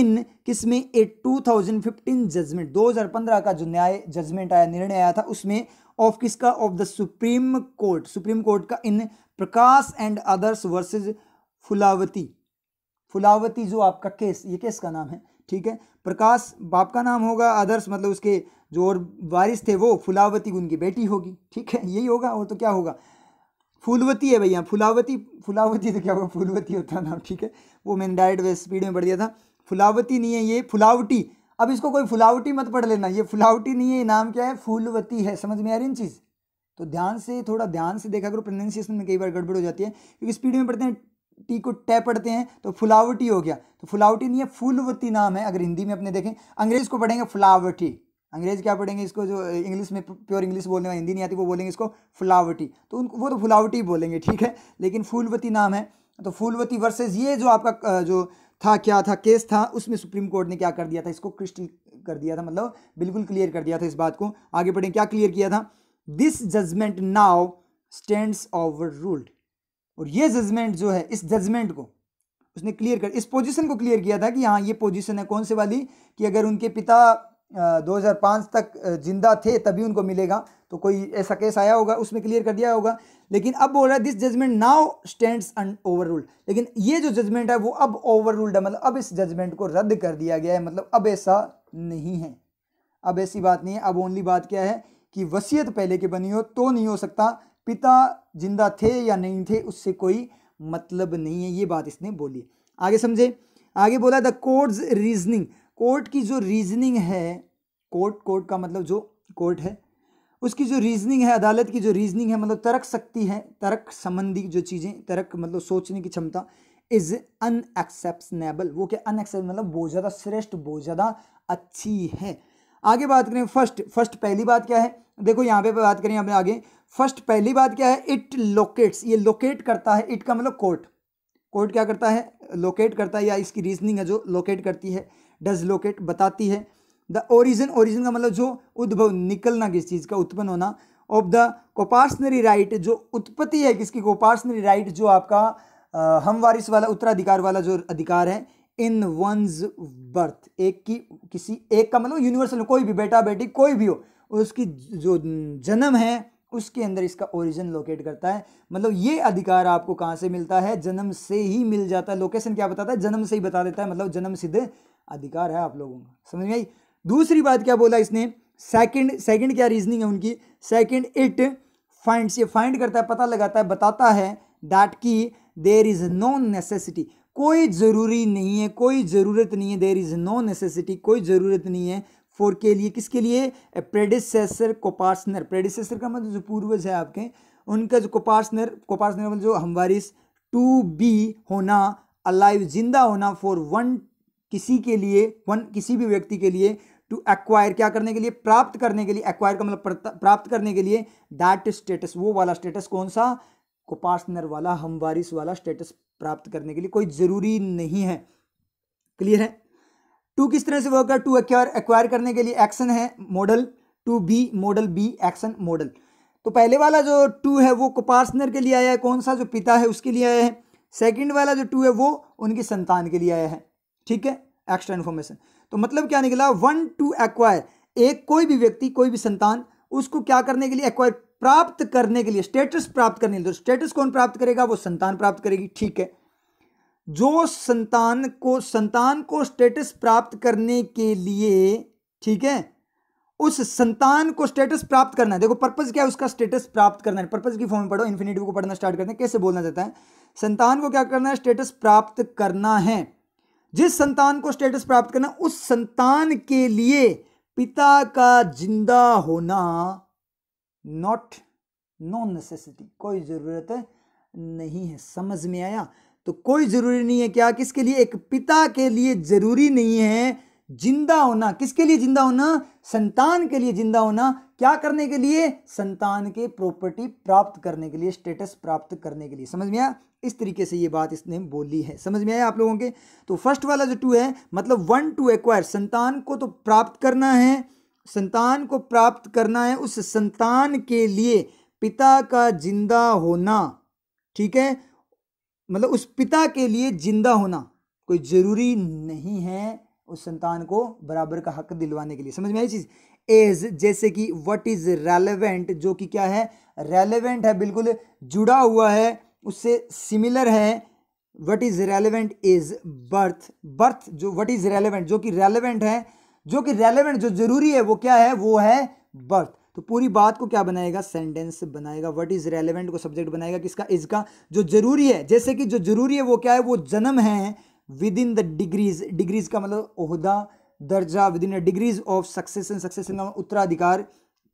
इन किसमें ए 2015 जजमेंट 2015 का जो न्याय जजमेंट आया निर्णय आया था उसमें ऑफ किसका of the supreme court supreme court का in Prakash and others versus Phulavati Phulavati जो आपका केस ये केस का नाम है ठीक है प्रकाश बाप का नाम होगा आदर्श मतलब उसके जो और वारिस थे वो फुलावती उनकी बेटी होगी ठीक है यही होगा और तो क्या होगा फूलवती है भैया फुलावती फुलावती तो क्या होगा फूलवती होता नाम ठीक है वो मैंने डायरेक्ट वे स्पीड में पढ़ दिया था फुलावती नहीं है ये फुलावटी अब इसको कोई फुलावटी मत पढ़ लेना ये फुलावटी नहीं है नाम क्या है फूलवती है समझ में आ रही इन चीज़ तो ध्यान से थोड़ा ध्यान से देखा करो प्रोनाउंसिएशन में कई बार गड़बड़ हो जाती है क्योंकि स्पीड में पढ़ते हैं टी को टै पढ़ते हैं तो फुलावटी हो गया तो फुलावटी नहीं है फूलवती नाम है अगर हिंदी में अपने देखें अंग्रेज को पढ़ेंगे फुलावटी अंग्रेज क्या पढ़ेंगे इसको जो इंग्लिश में प्योर इंग्लिश बोलने वाले हिंदी नहीं आती वो बोलेंगे इसको फुलावटी तो उनको वो तो फुलावटी बोलेंगे ठीक है लेकिन फूलवती नाम है तो फूलवती वर्सेज ये जो आपका जो था क्या था केस था उसमें सुप्रीम कोर्ट ने क्या कर दिया था इसको क्रिस्टल कर दिया था मतलब बिल्कुल क्लियर कर दिया था इस बात को आगे पढ़ें क्या क्लियर किया था this judgment now stand overruled और ये जजमेंट जो है इस जजमेंट को उसने क्लियर कर इस पोजीशन को क्लियर किया था कि हाँ ये पोजीशन है कौन से वाली कि अगर उनके पिता 2005 तक जिंदा थे तभी उनको मिलेगा तो कोई ऐसा केस आया होगा उसमें क्लियर कर दिया होगा लेकिन अब बोल रहा है this judgment now stand overruled लेकिन ये जो जजमेंट है वो अब ओवर रूल्ड है मतलब अब इस जजमेंट को रद्द कर दिया गया है मतलब अब ऐसा नहीं है अब ऐसी बात नहीं है अब ओनली बात क्या है कि वसीयत पहले की बनी हो तो नहीं हो सकता पिता जिंदा थे या नहीं थे उससे कोई मतलब नहीं है ये बात इसने बोली आगे समझे आगे बोला द कोर्ट्स रीजनिंग कोर्ट की जो रीजनिंग है कोर्ट कोर्ट का मतलब जो कोर्ट है उसकी जो रीजनिंग है अदालत की जो रीजनिंग है मतलब तर्क शक्ति है तर्क संबंधी जो चीज़ें तर्क मतलब सोचने की क्षमता इज़ अनएक्सेप्शनेबल वो क्या अनएक्सेप मतलब बहुत ज़्यादा श्रेष्ठ बहुत ज़्यादा अच्छी है आगे बात करें फर्स्ट फर्स्ट पहली बात क्या है देखो यहाँ पे बात करें अपने आगे फर्स्ट पहली बात क्या है इट लोकेट्स ये लोकेट करता है इट का मतलब कोर्ट कोर्ट क्या करता है लोकेट करता है या इसकी रीजनिंग है जो लोकेट करती है डज लोकेट बताती है द ओरिजिन ओरिजिन का मतलब जो उद्भव निकलना किस चीज़ का उत्पन्न होना ऑफ द कोपार्सनरी राइट जो उत्पत्ति है किसकी कोपार्सनरी राइट जो आपका हम वारिस वाला उत्तराधिकार वाला जो अधिकार है इन वंस बर्थ एक की किसी एक का मतलब यूनिवर्सल कोई भी बेटा बेटी कोई भी हो उसकी जो जन्म है उसके अंदर इसका ओरिजिन लोकेट करता है मतलब ये अधिकार आपको कहाँ से मिलता है जन्म से ही मिल जाता है लोकेशन क्या बताता है जन्म से ही बता देता है मतलब जन्म सिद्ध अधिकार है आप लोगों का समझ में आई दूसरी बात क्या बोला इसने सेकंड सेकंड क्या रीजनिंग है उनकी सेकंड इट फाइंड ये फाइंड करता है पता लगाता है बताता है दैट की देर इज़ नो नेसेसिटी कोई ज़रूरी नहीं है कोई ज़रूरत नहीं है देर इज़ नो नेसेसिटी कोई ज़रूरत नहीं है फोर के लिए किसके लिए प्रेडिसेसर कोपार्सनर प्रेडिसेसर का मतलब जो पूर्वज है आपके उनका जो कोपार्सनर कोपार्सनर मतलब जो हमवारिस टू बी होना अलाइव जिंदा होना फॉर वन किसी के लिए वन किसी भी व्यक्ति के लिए टू एक्वायर क्या करने के लिए प्राप्त करने के लिए एक्वायर का मतलब प्राप्त करने के लिए दैट स्टेटस वो वाला स्टेटस कौन सा कोपार्सनर वाला हम वाला स्टेटस प्राप्त करने के लिए कोई ज़रूरी नहीं है क्लियर है टू किस तरह से वर्क है टू एक्वायर एक्वायर करने के लिए एक्शन है model to be model be action model तो पहले वाला जो टू है वो कोपार्सनर के लिए आया है कौन सा जो पिता है उसके लिए आया है सेकंड वाला जो टू है वो उनकी संतान के लिए आया है ठीक है एक्स्ट्रा इन्फॉर्मेशन तो मतलब क्या निकला वन टू एक्वायर एक कोई भी व्यक्ति कोई भी संतान उसको क्या करने के लिए एक्वायर प्राप्त करने के लिए स्टेटस प्राप्त करने के लिए स्टेटस तो कौन प्राप्त करेगा वो संतान प्राप्त करेगी ठीक है जो संतान को संतान को स्टेटस प्राप्त करने के लिए ठीक है उस संतान को स्टेटस प्राप्त करना है देखो पर्पज क्या है उसका स्टेटस प्राप्त करना है पर्पज की फॉर्म में पढ़ो इन्फिनेटिव को पढ़ना स्टार्ट करते हैं कैसे बोलना चाहता है संतान को क्या करना है स्टेटस प्राप्त करना है जिस संतान को स्टेटस प्राप्त करना उस संतान के लिए पिता का जिंदा होना नॉट नो नेसेसिटी कोई ज़रूरत नहीं है समझ में आया तो कोई ज़रूरी नहीं है क्या किसके लिए एक पिता के लिए ज़रूरी नहीं है जिंदा होना किसके लिए जिंदा होना संतान के लिए जिंदा होना क्या करने के लिए संतान के प्रॉपर्टी प्राप्त करने के लिए स्टेटस प्राप्त करने के लिए समझ में आया इस तरीके से ये बात इसने बोली है समझ में आया आप लोगों के तो फर्स्ट वाला जो टू है मतलब वन टू एक्वायर संतान को तो प्राप्त करना है संतान को प्राप्त करना है उस संतान के लिए पिता का जिंदा होना ठीक है मतलब उस पिता के लिए जिंदा होना कोई ज़रूरी नहीं है उस संतान को बराबर का हक दिलवाने के लिए समझ में आई चीज़ एज जैसे कि वट इज़ रेलेवेंट जो कि क्या है रेलेवेंट है बिल्कुल जुड़ा हुआ है उससे सिमिलर है what is relevant is birth birth जो वट इज़ रेलेवेंट जो कि रेलेवेंट है जो कि रेलेवेंट जो ज़रूरी है वो क्या है वो है बर्थ तो पूरी बात को क्या बनाएगा सेंटेंस बनाएगा व्हाट इज रेलेवेंट को सब्जेक्ट बनाएगा किसका इज का जो जरूरी है जैसे कि जो जरूरी है वो क्या है वो जन्म है within the degrees degrees का मतलब ओहदा दर्जा within the degrees of succession succession का उत्तराधिकार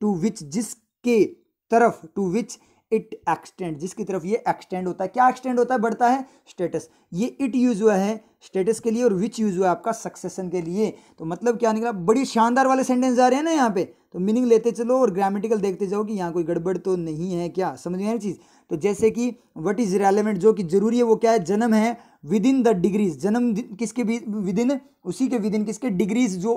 टू विच जिसके तरफ टू विच इट एक्सटेंड जिसकी तरफ ये एक्सटेंड होता है क्या एक्सटेंड होता है बढ़ता है स्टेटस ये इट यूज हुआ है स्टेटस के लिए और विच यूज हुआ है आपका सक्सेसन के लिए तो मतलब क्या निकला बड़ी शानदार वाले सेंटेंस आ रहे हैं ना यहाँ पे तो मीनिंग लेते चलो और ग्रामेटिकल देखते जाओ कि यहाँ कोई गड़बड़ तो नहीं है क्या समझ में आ चीज़ तो जैसे कि वट इज़ रेलिवेंट जो कि जरूरी है वो क्या है जन्म है विद इन द डिग्रीज जन्म किसके विद इन उसी के विद इन किसके डिग्रीज जो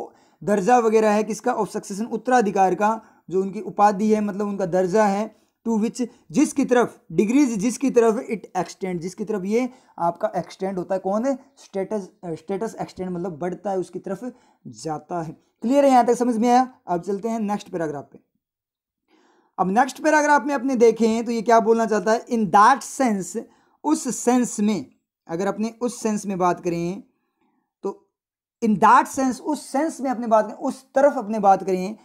दर्जा वगैरह है किसका ऑफ सक्सेशन उत्तराधिकार का जो उनकी उपाधि है मतलब उनका दर्जा है टू विच जिसकी तरफ डिग्रीज जिसकी तरफ इट एक्सटेंड जिसकी तरफ ये आपका एक्सटेंड होता है कौन है स्टेटस स्टेटस एक्सटेंड मतलब बढ़ता है उसकी तरफ जाता है क्लियर है यहाँ तक समझ में आया अब चलते हैं नेक्स्ट पैराग्राफ पे अब नेक्स्ट पैराग्राफ में अपने देखें तो ये क्या बोलना चाहता है इन दैट सेंस उस सेंस में अगर अपने उस सेंस में बात करें तो इन दैट सेंस उस सेंस में अपने बात करें उस तरफ अपने बात करें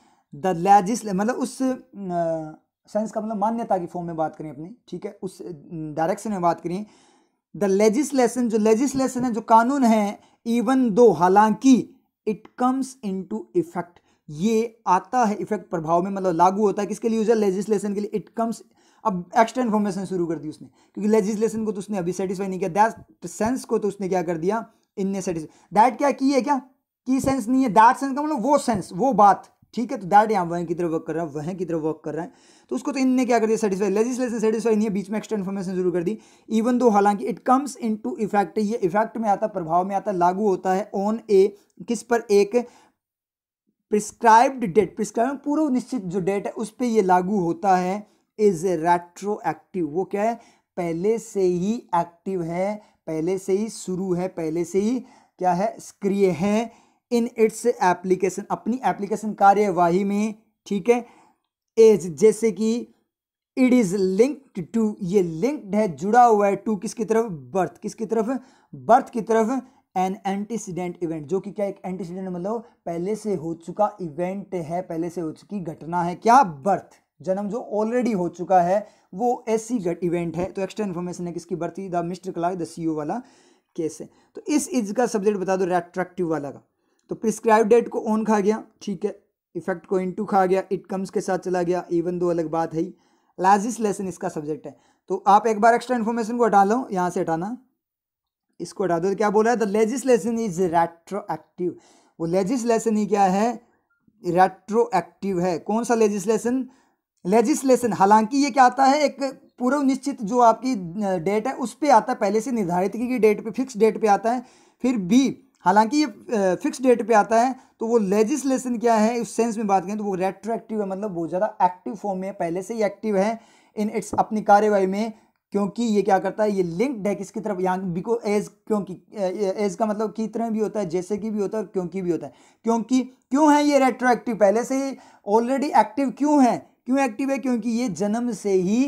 द लैजिस मतलब उस सेंस का मतलब मान्यता की फॉर्म में बात करें अपनी ठीक है उस डायरेक्शन में बात करें द लेजिस्लेशन जो लेजिस्लेशन है जो कानून है इवन दो हालांकि it comes into effect ये आता है इफेक्ट प्रभाव में मतलब लागू होता है किसके लिए यूजर लेजिस्लेशन के लिए इट कम्स अब एक्स्ट्रा इन्फॉर्मेशन शुरू कर दी उसने क्योंकि लेजिस्लेशन को तो उसने अभी सेटिस्फाई नहीं किया दैट सेंस को तो उसने क्या कर दिया इनने सेटिस्फाई दैट क्या की है क्या की सेंस नहीं है दैट सेंस का मतलब वो सेंस वो बात ठीक है तो दैट यहाँ वह की तरफ वर्क कर रहा है वह की तरफ वर्क कर रहा है तो उसको तो इनने क्या कर दिया सेटिस्फाई लेजिस्लेशन सेटिस्फाई नहीं है बीच में एक्स्ट्रा इन्फॉर्मेशन शुरू कर दी इवन दो हालांकि it comes into effect ये इफेक्ट में आता प्रभाव में आता लागू होता है ऑन ए किस पर एक प्रिस्क्राइब्ड डेट प्रिस्क्राइब पूर्व निश्चित जो डेट है उस पर यह लागू होता है इज रेट्रो एक्टिव वो क्या है पहले से ही एक्टिव है पहले से ही शुरू है पहले से ही क्या है सक्रिय है इन इट्स एप्लीकेशन अपनी एप्लीकेशन कार्यवाही में ठीक है एज जैसे कि इट इज़ लिंक्ड टू ये लिंक्ड है जुड़ा हुआ है टू किसकी तरफ बर्थ किसकी तरफ बर्थ की तरफ एन एंटीसीडेंट इवेंट जो कि क्या एक एंटीसीडेंट मतलब पहले से हो चुका इवेंट है पहले से हो चुकी घटना है क्या बर्थ जन्म जो ऑलरेडी हो चुका है वो ऐसी इवेंट है तो एक्स्ट्रा इन्फॉर्मेशन है किसकी birth the mister Clark the C वाला केस है तो इस इज का सब्जेक्ट बता दो रेट्रैक्टिव वाला का तो प्रिस्क्राइब डेट को ऑन खा गया ठीक है इफेक्ट को इनटू खा गया इट कम्स के साथ चला गया इवन दो अलग बात है लाजिस लेसन इसका सब्जेक्ट है तो आप एक बार एक्स्ट्रा इन्फॉर्मेशन को हटा लो यहाँ से हटाना इसको हटा दो तो क्या बोला है द लेजिस्लेशन इज रेट्रोएक्टिव वो लेजिस्लेशन ही क्या है रेट्रोएक्टिव है कौन सा लेजिस्लेशन लेजिस्लेशन हालांकि ये क्या आता है एक पूर्व निश्चित जो आपकी डेट है उस पर आता है पहले से निर्धारित की डेट पर फिक्स डेट पर आता है फिर भी हालांकि ये फिक्स डेट पे आता है तो वो लेजिस्लेशन क्या है उस सेंस में बात करें तो वो रेट्रोएक्टिव है मतलब बहुत ज़्यादा एक्टिव फॉर्म में पहले से ही एक्टिव है इन इट्स अपनी कार्यवाही में क्योंकि ये क्या करता है ये लिंक्ड है किसकी तरफ यहाँ बिको एज क्योंकि एज का मतलब की तरह भी होता है जैसे कि भी होता है क्योंकि भी होता है क्योंकि क्यों है ये रेट्रोएक्टिव पहले से ही ऑलरेडी एक्टिव क्यों है क्यों एक्टिव है क्योंकि ये जन्म से ही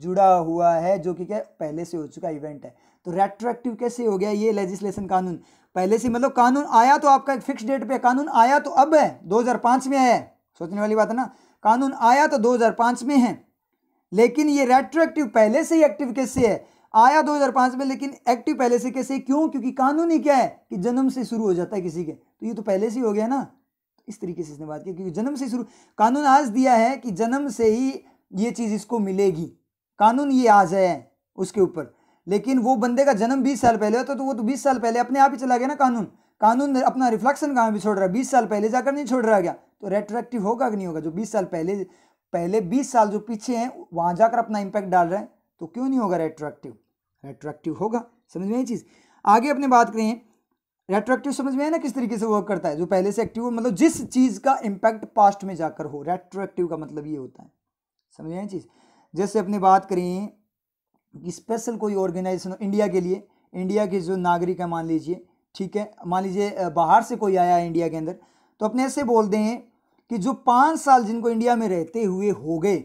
जुड़ा हुआ है जो कि क्या पहले से हो चुका इवेंट है तो रेट्रोएक्टिव कैसे हो गया ये लेजिस्लेशन कानून पहले से मतलब कानून आया तो आपका एक फिक्स डेट पर कानून आया तो अब है दो में है सोचने वाली बात है ना कानून आया तो दो में है लेकिन ये रेट्रोएक्टिव पहले से ही एक्टिव कैसे है आया 2005 में लेकिन एक्टिव पहले से कैसे क्यों क्योंकि कानून ही क्या है कि जन्म से शुरू हो जाता है किसी के तो ये तो पहले से ही हो गया ना तो इस तरीके से इसने बात की क्योंकि जन्म से शुरू कानून आज दिया है कि जन्म से ही ये चीज़ इसको मिलेगी कानून ये आज है उसके ऊपर लेकिन वो बंदे का जन्म बीस साल पहले होता तो वो तो बीस साल पहले अपने आप ही चला गया ना कानून कानून अपना रिफ्लेक्शन कहाँ भी छोड़ रहा है बीस साल पहले जाकर नहीं छोड़ रहा गया तो रेट्रैक्टिव होगा कि नहीं होगा जो बीस साल पहले पहले 20 साल जो पीछे हैं वहाँ जाकर अपना इम्पैक्ट डाल रहे हैं तो क्यों नहीं होगा रेट्रोएक्टिव रेट्रोएक्टिव होगा समझ में ये चीज़ आगे अपने बात करें रेट्रोएक्टिव समझ में है ना किस तरीके से वर्क करता है जो पहले से एक्टिव हो मतलब जिस चीज़ का इम्पैक्ट पास्ट में जाकर हो रेट्रोएक्टिव का मतलब ये होता है समझ में चीज़ जैसे अपने बात करें कि स्पेशल कोई ऑर्गेनाइजेशन इंडिया के लिए इंडिया के जो नागरिक है मान लीजिए ठीक है मान लीजिए बाहर से कोई आया है इंडिया के अंदर तो अपने ऐसे बोल दें कि जो पाँच साल जिनको इंडिया में रहते हुए हो गए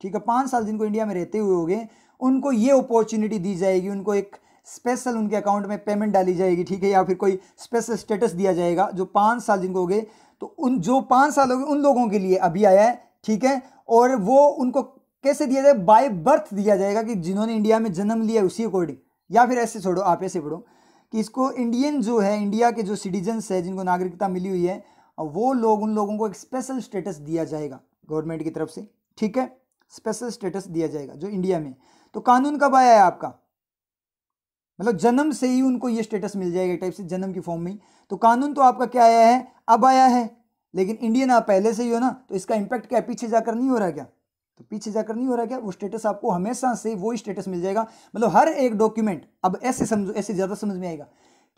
ठीक है पाँच साल जिनको इंडिया में रहते हुए हो गए उनको ये अपॉर्चुनिटी दी जाएगी उनको एक स्पेशल उनके अकाउंट में पेमेंट डाली जाएगी ठीक है या फिर कोई स्पेशल स्टेटस दिया जाएगा जो पाँच साल जिनको हो गए तो उन जो पाँच साल हो गए उन लोगों के लिए अभी आया है ठीक है और वो उनको कैसे दिया जाए बाय बर्थ दिया जाएगा कि जिन्होंने इंडिया में जन्म लिया उसी अकॉर्डिंग या फिर ऐसे छोड़ो आप ऐसे पढ़ो कि इसको इंडियन जो है इंडिया के जो सिटीजन्स है जिनको नागरिकता मिली हुई है वो लोग उन लोगों को एक स्पेशल स्टेटस दिया जाएगा गवर्नमेंट की तरफ से ठीक है स्पेशल स्टेटस दिया जाएगा जो इंडिया में तो कानून कब आया है आपका मतलब जन्म से ही उनको ये स्टेटस मिल जाएगा टाइप से जन्म की फॉर्म में तो कानून तो आपका क्या आया है अब आया है लेकिन इंडियन आप पहले से ही हो ना तो इसका इंपैक्ट क्या पीछे जाकर नहीं हो रहा क्या तो पीछे जाकर नहीं हो रहा क्या वो स्टेटस आपको हमेशा से वो स्टेटस मिल जाएगा मतलब हर एक डॉक्यूमेंट अब ऐसे समझो ऐसे ज़्यादा समझ में आएगा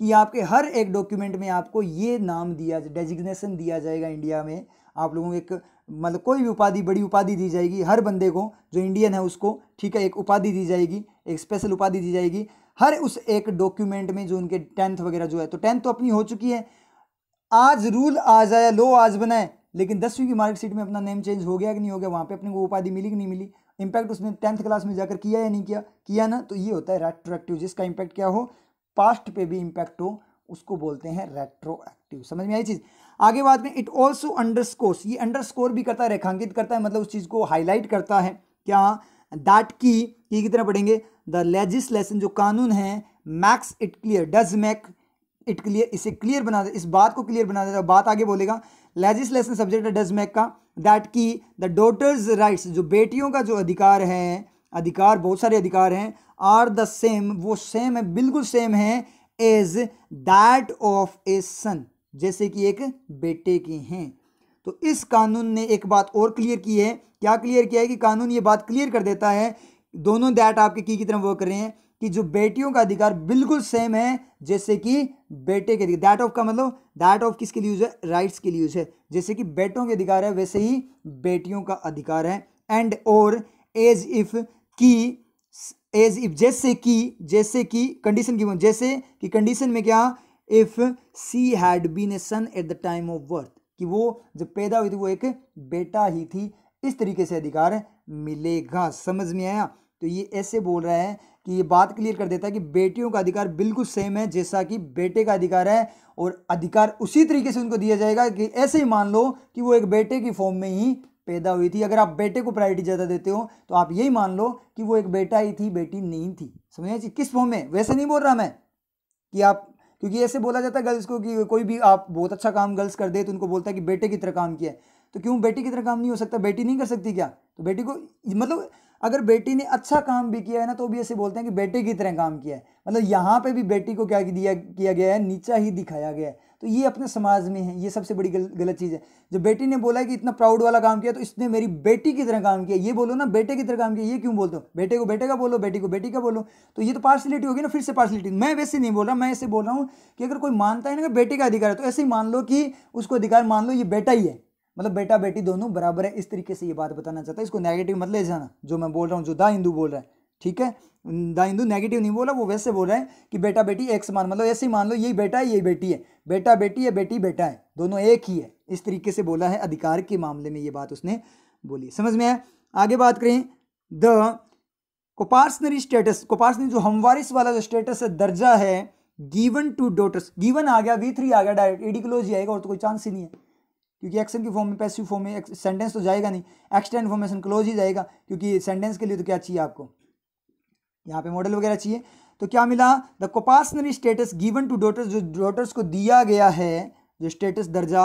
कि आपके हर एक डॉक्यूमेंट में आपको ये नाम दिया डेजिग्नेशन दिया जाएगा इंडिया में आप लोगों को एक मतलब कोई भी उपाधि बड़ी उपाधि दी जाएगी हर बंदे को जो इंडियन है उसको ठीक है एक उपाधि दी जाएगी एक स्पेशल उपाधि दी जाएगी हर उस एक डॉक्यूमेंट में जो उनके टेंथ वगैरह जो है तो टेंथ तो अपनी हो चुकी है आज रूल आ जाए लो आज बनाए लेकिन दसवीं की मार्कशीट में अपना नेम चेंज हो गया कि नहीं हो गया वहाँ पे अपने को उपाधि मिली कि नहीं मिली इम्पैक्ट उसने टेंथ क्लास में जाकर किया या नहीं किया किया ना तो ये होता है रेट्रोएक्टिव जिसका इम्पैक्ट क्या हो पास्ट पे भी इंपैक्ट हो उसको बोलते हैं रेट्रोएक्टिव समझ में आई चीज़ आगे बाद में इट ऑल्सो अंडरस्कोर्स ये अंडरस्कोर भी करता है रेखांकित करता है मतलब उस चीज़ को हाईलाइट करता है क्या दैट की की कितना पढ़ेंगे द लेजिस्लेशन जो कानून है makes it clear does make it clear इसे क्लियर बना दे इस बात को क्लियर बना देता है बात आगे बोलेगा लेजिस्लेशन सब्जेक्ट है डज मैक का दैट की द डोटर्स राइट्स जो बेटियों का जो अधिकार है अधिकार बहुत सारे अधिकार हैं आर द सेम वो सेम है बिल्कुल सेम है as that of a son जैसे कि एक बेटे की हैं तो इस कानून ने एक बात और क्लियर की है क्या क्लियर किया है कि कानून ये बात क्लियर कर देता है दोनों दैट आपके की की तरफ वर्क कर रहे हैं कि जो बेटियों का अधिकार बिल्कुल सेम है जैसे कि बेटे के अधिकार दैट ऑफ का मतलब दैट ऑफ किसके लिए यूज है राइट्स के लिए यूज है जैसे कि बेटों के अधिकार है वैसे ही बेटियों का अधिकार है एंड और एज इफ कि एज इफ जैसे कि जैसे कि कंडीशन की जैसे कि कंडीशन में क्या if she had been a son at the time of birth कि वो जब पैदा हुई थी वो एक बेटा ही थी इस तरीके से अधिकार मिलेगा समझ में आया तो ये ऐसे बोल रहा है कि ये बात क्लियर कर देता है कि बेटियों का अधिकार बिल्कुल सेम है जैसा कि बेटे का अधिकार है और अधिकार उसी तरीके से उनको दिया जाएगा कि ऐसे ही मान लो कि वो एक बेटे की फॉर्म में ही पैदा हुई थी अगर आप बेटे को प्रायोरिटी ज़्यादा देते हो तो आप यही मान लो कि वो एक बेटा ही थी बेटी नहीं थी समझ चाहिए किस फॉर्म में वैसे नहीं बोल रहा मैं कि आप क्योंकि ऐसे बोला जाता है गर्ल्स को कि कोई भी आप बहुत अच्छा काम गर्ल्स कर दे तो उनको बोलता है कि बेटे की तरह काम किया है तो क्यों बेटी की तरह काम नहीं हो सकता बेटी नहीं कर सकती क्या तो बेटी को मतलब अगर बेटी ने अच्छा काम भी किया है ना तो भी ऐसे बोलते हैं कि बेटे की तरह काम किया है मतलब यहाँ पे भी बेटी को क्या दिया किया गया है नीचा ही दिखाया गया है तो ये अपने समाज में है ये सबसे बड़ी गल, गलत चीज़ है जब बेटी ने बोला कि इतना प्राउड वाला काम किया तो इसने मेरी बेटी की तरह काम किया ये बोलो ना बेटे की तरह काम किया ये क्यों बोलते हो बेटे को बेटे का बोलो बेटी को बेटी का बोलो तो ये तो पार्सलिटी होगी ना फिर से पार्सलिटी मैं वैसे नहीं बोल रहा मैं ऐसे बोल रहा हूँ कि अगर कोई मानता है ना कि बेटे का अधिकार है तो ऐसे ही मान लो कि उसको अधिकार मान लो ये बेटा ही है मतलब बेटा बेटी दोनों बराबर है इस तरीके से ये बात बताना चाहता है इसको नेगेटिव मत ले जाना जो मैं बोल रहा हूँ जो दा हिंदू बोल रहा है ठीक है द हिंदू नेगेटिव नहीं बोला वो वैसे बोल रहे हैं कि बेटा बेटी एक समान मतलब ऐसे ही मान लो यही बेटा है यही बेटी है बेटा बेटी है बेटी बेटा है दोनों एक ही है इस तरीके से बोला है अधिकार के मामले में ये बात उसने बोली समझ में आया आगे बात करें द कोपार्सनरी स्टेटस कोपार्सनरी जो हमवारिस वाला जो स्टेटस है दर्जा है गिवन टू डोटर्स गिवन आ गया वी थ्री आ गया डायरेक्ट एडिकोलॉजी आएगा और तो कोई चांस ही नहीं है क्योंकि एक्शन की फॉर्म में पैसिव फॉर्म में सेंटेंस तो जाएगा नहीं एक्स्ट्रा इन्फॉर्मेशन क्लोज ही जाएगा क्योंकि सेंटेंस के लिए तो क्या चाहिए आपको यहाँ पे मॉडल वगैरह चाहिए तो क्या मिला the coparcenary status given to daughters जो डॉटर्स को दिया गया है जो स्टेटस दर्जा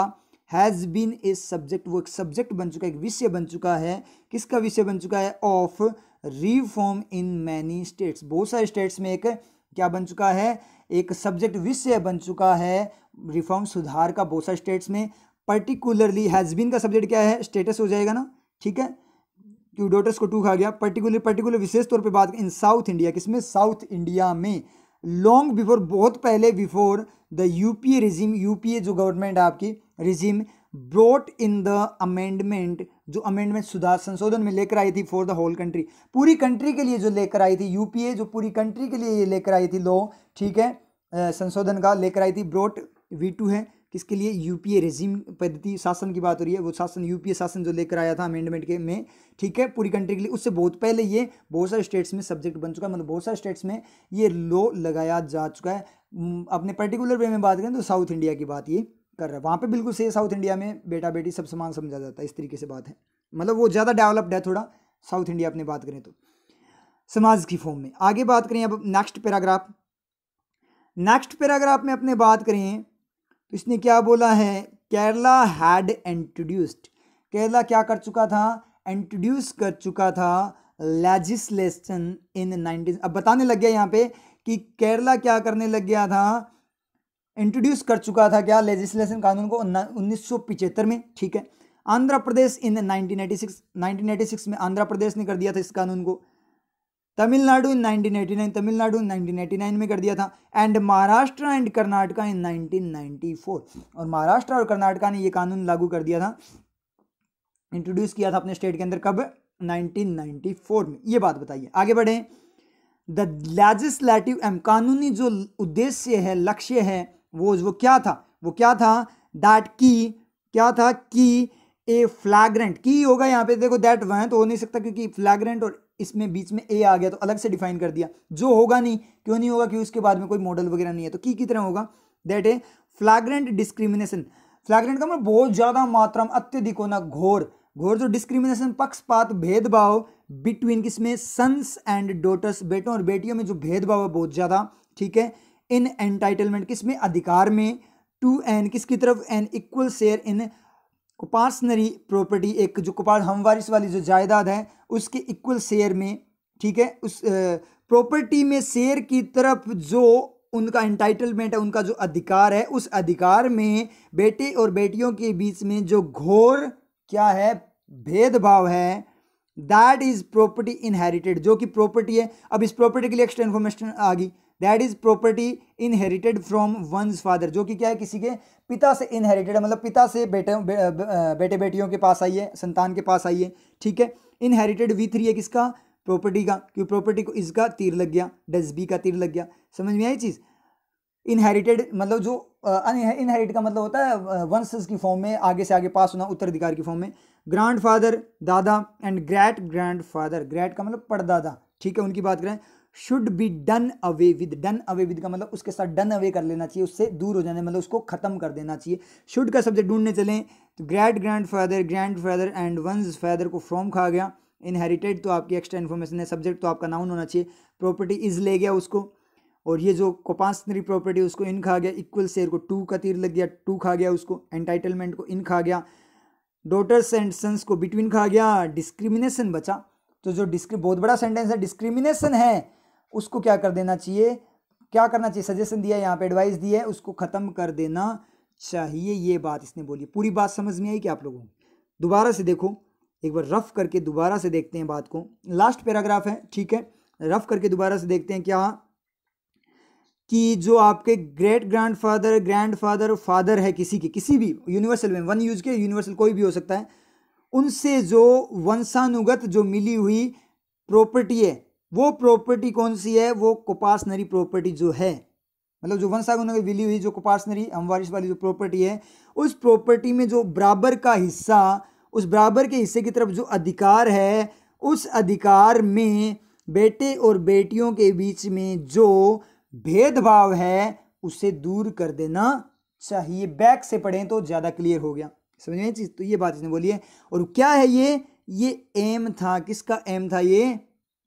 हैज़ बीन ए सब्जेक्ट वो एक सब्जेक्ट बन चुका है एक विषय बन चुका है किसका विषय बन चुका है of reform in many states बहुत सारे स्टेट्स में एक क्या बन चुका है एक सब्जेक्ट विषय बन चुका है रिफॉर्म सुधार का बहुत सारे स्टेट्स में पर्टिकुलरली हैज़ बीन का सब्जेक्ट क्या है स्टेटस हो जाएगा ना ठीक है टू डॉटर्स को टू खा गया पर्टिकुलर पर्टिकुलर विशेष तौर पे बात इन साउथ इंडिया किसमें साउथ इंडिया में लॉन्ग बिफोर बहुत पहले before the UPA regime UPA जो गवर्नमेंट है आपकी regime brought in the amendment जो अमेंडमेंट सुधार संशोधन में लेकर आई थी फॉर द होल कंट्री पूरी कंट्री के लिए जो लेकर आई थी यूपीए जो पूरी कंट्री के लिए ये लेकर आई थी लॉ ठीक है संशोधन का लेकर आई थी ब्रोट वी टू है किसके लिए यूपीए रेजिम पद्धति शासन की बात हो रही है वो शासन यूपीए शासन जो लेकर आया था अमेंडमेंट के में ठीक है पूरी कंट्री के लिए उससे बहुत पहले ये बहुत सारे स्टेट्स में सब्जेक्ट बन चुका है मतलब बहुत सारे स्टेट्स में ये लॉ लगाया जा चुका है अपने पर्टिकुलर वे में बात करें तो साउथ इंडिया की बात ये कर रहा है वहाँ पर बिल्कुल से साउथ इंडिया में बेटा बेटी सब समान समझा जाता है इस तरीके से बात है मतलब वो ज़्यादा डेवलप्ड है थोड़ा साउथ इंडिया अपने बात करें तो समाज की फॉर्म में आगे बात करें अब नेक्स्ट पैराग्राफ नेक्स्ट पैराग्राफ में अपने बात करें इसने क्या बोला है केरला हैड इंट्रोड्यूस्ड केरला क्या कर चुका था इंट्रोड्यूस कर चुका था लेजिस्लेशन इन नाइनटीन अब बताने लग गया यहाँ पे कि केरला क्या करने लग गया था इंट्रोड्यूस कर चुका था क्या लेजिस्लेशन कानून को उन्नीस में ठीक है आंध्र प्रदेश इन 1986 1986 में आंध्र प्रदेश ने कर दिया था इस कानून को तमिलनाडु इन 1989 तमिलनाडु इन 1989 में कर दिया था and Maharashtra and Karnataka in 1994 और महाराष्ट्र और कर्नाटका ने ये कानून लागू कर दिया था इंट्रोड्यूस किया था अपने स्टेट के अंदर कब 1994 में ये बात बताइए आगे बढ़े द लेजिस्लेटिव एम कानूनी जो उद्देश्य है लक्ष्य है वो वो क्या था वो क्या था दैट की क्या था की ए फ्लैग्रेंट की होगा यहाँ पे देखो दैट वह तो हो नहीं सकता क्योंकि फ्लैग्रेंट और इसमें बीच में ए आ गया तो अलग से डिफाइन कर दिया जो होगा नहीं क्यों नहीं होगा क्योंकि उसके बाद में कोई मॉडल वगैरह नहीं है तो की की तरह होगा दैट ए फ्लैग्रेंट डिस्क्रिमिनेशन फ्लैग्रेंट का मतलब बहुत ज़्यादा मात्रा में अत्यधिक होना घोर घोर जो डिस्क्रिमिनेशन पक्षपात भेदभाव बिटवीन किसमें सन्स एंड डोटर्स बेटों और बेटियों में जो भेदभाव है बहुत ज़्यादा ठीक है इन एंटाइटलमेंट किसमें अधिकार में टू एन किसकी तरफ an equal share in coparcenary property एक जो कुपार हम वारिस वाली जो जायदाद है उसके इक्वल शेयर में ठीक है उस प्रॉपर्टी में शेयर की तरफ जो उनका इंटाइटलमेंट है उनका जो अधिकार है उस अधिकार में बेटे और बेटियों के बीच में जो घोर क्या है भेदभाव है दैट इज़ प्रॉपर्टी इनहेरिटेड जो कि प्रॉपर्टी है अब इस प्रॉपर्टी के लिए एक्स्ट्रा इन्फॉर्मेशन आ गई that is property inherited from one's father जो कि क्या है किसी के पिता से इनहेरिटेड मतलब पिता से बेटे बे, बेटे बेटियों के पास आई है संतान के पास आई है ठीक है इनहेरिटेड वी थ्री है किसका प्रॉपर्टी का क्यों प्रॉपर्टी को इसका तीर लग गया डस बी का तीर लग गया समझ में आई चीज़ इनहेरिटेड मतलब जो इनहेरिट का मतलब होता है वंशज की फॉर्म में आगे से आगे पास होना उत्तराधिकार की फॉर्म में ग्रैंडफादर फादर दादा and great grandfather father great का मतलब पड़दादा ठीक है उनकी बात करें should be done away with done away with का मतलब उसके साथ डन अवे कर लेना चाहिए उससे दूर हो जाने मतलब उसको ख़त्म कर देना चाहिए शुड का सब्जेक्ट ढूंढने चलें तो grand grand father grand father and once father को फ्रॉम खा गया इनहेरिटेड तो आपकी एक्स्ट्रा इन्फॉर्मेशन है सब्जेक्ट तो आपका नाउन होना चाहिए प्रॉपर्टी इज़ ले गया उसको और ये जो कोपांसनरी प्रॉपर्टी उसको इन खा गया इक्वल शेयर को टू का तीर लग गया टू खा गया उसको एंटाइटलमेंट को इन खा गया डॉटर्स एंड सन्स को बिटवीन खा गया डिस्क्रिमिनेशन बचा तो जो डिस्क्रि बहुत बड़ा सेंटेंस है डिस्क्रिमिनेशन है उसको क्या कर देना चाहिए क्या करना चाहिए सजेशन दिया यहाँ पे एडवाइस दिया है उसको ख़त्म कर देना चाहिए ये बात इसने बोली पूरी बात समझ में आई कि आप लोगों को दोबारा से देखो एक बार रफ करके दोबारा से देखते हैं बात को लास्ट पैराग्राफ है ठीक है रफ करके दोबारा से देखते हैं क्या कि जो आपके ग्रेट ग्रैंडफादर ग्रैंडफादर फादर है किसी के किसी भी यूनिवर्सल में वन यूज के यूनिवर्सल कोई भी हो सकता है उनसे जो वंशानुगत जो मिली हुई प्रॉपर्टी है वो प्रॉपर्टी कौन सी है वो कोपासनरी प्रॉपर्टी जो है मतलब जो वंशागुण में विली हुई जो कोपासनरी अमवारिश वाली जो प्रॉपर्टी है उस प्रॉपर्टी में जो बराबर का हिस्सा उस बराबर के हिस्से की तरफ जो अधिकार है उस अधिकार में बेटे और बेटियों के बीच में जो भेदभाव है उसे दूर कर देना चाहिए बैक से पढ़ें तो ज़्यादा क्लियर हो गया समझ में चीज़ तो ये बात इसने बोली है और क्या है ये ये एम था किसका एम था ये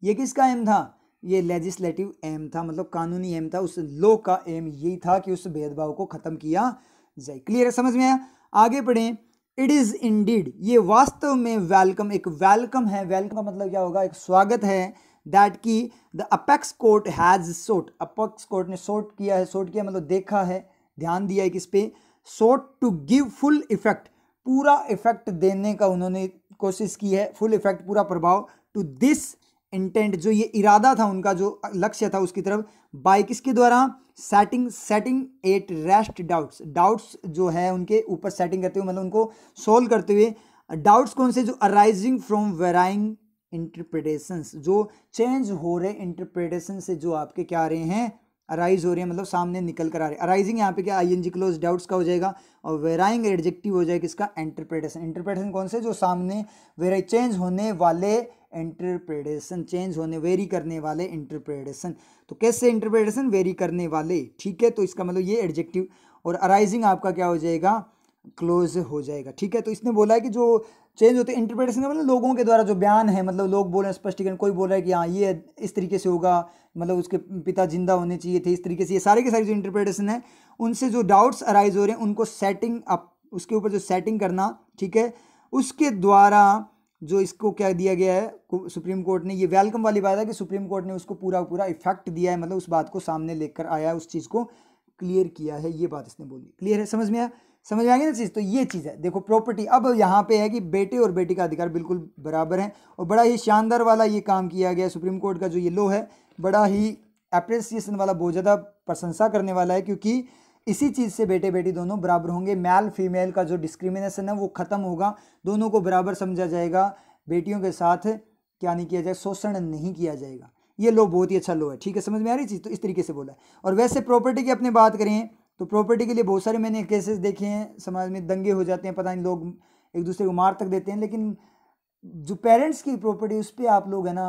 ये किसका एम था ये लेजिस्लेटिव एम था मतलब कानूनी एम था उस लो का एम यही था कि उस भेदभाव को ख़त्म किया जाए क्लियर है समझ में आया आगे पढ़ें इट इज़ इंडीड ये वास्तव में वेलकम एक वेलकम है वेलकम का मतलब क्या होगा एक स्वागत है दैट की the apex court has sought apex court ने सोट किया है सोट किया मतलब देखा है ध्यान दिया है किस पे sought to give full effect पूरा इफेक्ट देने का उन्होंने कोशिश की है फुल इफेक्ट पूरा प्रभाव टू दिस इंटेंट जो ये इरादा था उनका जो लक्ष्य था उसकी तरफ बाय किसके द्वारा setting setting at rest doubts doubts जो है उनके ऊपर सेटिंग करते हुए मतलब उनको सोल्व करते हुए डाउट्स कौन से जो अराइजिंग फ्रॉम वेराइंग इंटरप्रिटेशंस जो चेंज हो रहे इंटरप्रिटेशन से जो आपके क्या आ रहे हैं अराइज हो रहे हैं मतलब सामने निकल कर आ रहे हैं अराइजिंग यहाँ पे क्या I N G close doubts का हो जाएगा और वेराइंग एडजेक्टिव हो जाएगा इसका इंटरप्रिटेशन इंटरप्रिटेशन कौन से जो सामने वेरा चेंज होने वाले इंटरप्रेडेशन चेंज होने वेरी करने वाले इंटरप्रेडेशन तो कैसे इंटरप्रेडेशन वेरी करने वाले ठीक है तो इसका मतलब ये एडजेक्टिव और अराइजिंग आपका क्या हो जाएगा क्लोज हो जाएगा ठीक है तो इसने बोला है कि जो चेंज होते हैं इंटरप्रेटेशन का मतलब लोगों के द्वारा जो बयान है मतलब लोग बोल रहे हैं स्पष्टीकरण कोई बोल रहा है कि हाँ ये इस तरीके से होगा मतलब उसके पिता जिंदा होने चाहिए थे इस तरीके से ये सारे के सारे जो इंटरप्रिटेशन है उनसे जो डाउट्स अराइज हो रहे हैं उनको सेटिंग अप उसके ऊपर जो सेटिंग करना ठीक है उसके द्वारा जो इसको क्या दिया गया है सुप्रीम कोर्ट ने ये वेलकम वाली बात है कि सुप्रीम कोर्ट ने उसको पूरा पूरा इफेक्ट दिया है मतलब उस बात को सामने लेकर आया है उस चीज़ को क्लियर किया है ये बात इसने बोली क्लियर है समझ में आया समझ में आएंगे ना चीज़ तो ये चीज़ है देखो प्रॉपर्टी अब यहाँ पे है कि बेटे और बेटी का अधिकार बिल्कुल बराबर है और बड़ा ही शानदार वाला ये काम किया गया सुप्रीम कोर्ट का जो ये लो है बड़ा ही अप्रिसिएशन वाला बहुत ज़्यादा प्रशंसा करने वाला है क्योंकि इसी चीज़ से बेटे बेटी दोनों बराबर होंगे मेल फीमेल का जो डिस्क्रिमिनेशन है वो ख़त्म होगा दोनों को बराबर समझा जाएगा बेटियों के साथ क्या नहीं किया जाएगा शोषण नहीं किया जाएगा ये लो बहुत ही अच्छा लो है ठीक है समझ में आ रही चीज़ तो इस तरीके से बोला है और वैसे प्रॉपर्टी की अपने बात करें तो प्रॉपर्टी के लिए बहुत सारे मैंने केसेस देखे हैं समाज में दंगे हो जाते हैं पता नहीं लोग एक दूसरे को मार तक देते हैं लेकिन जो पेरेंट्स की प्रॉपर्टी उस पर आप लोग है ना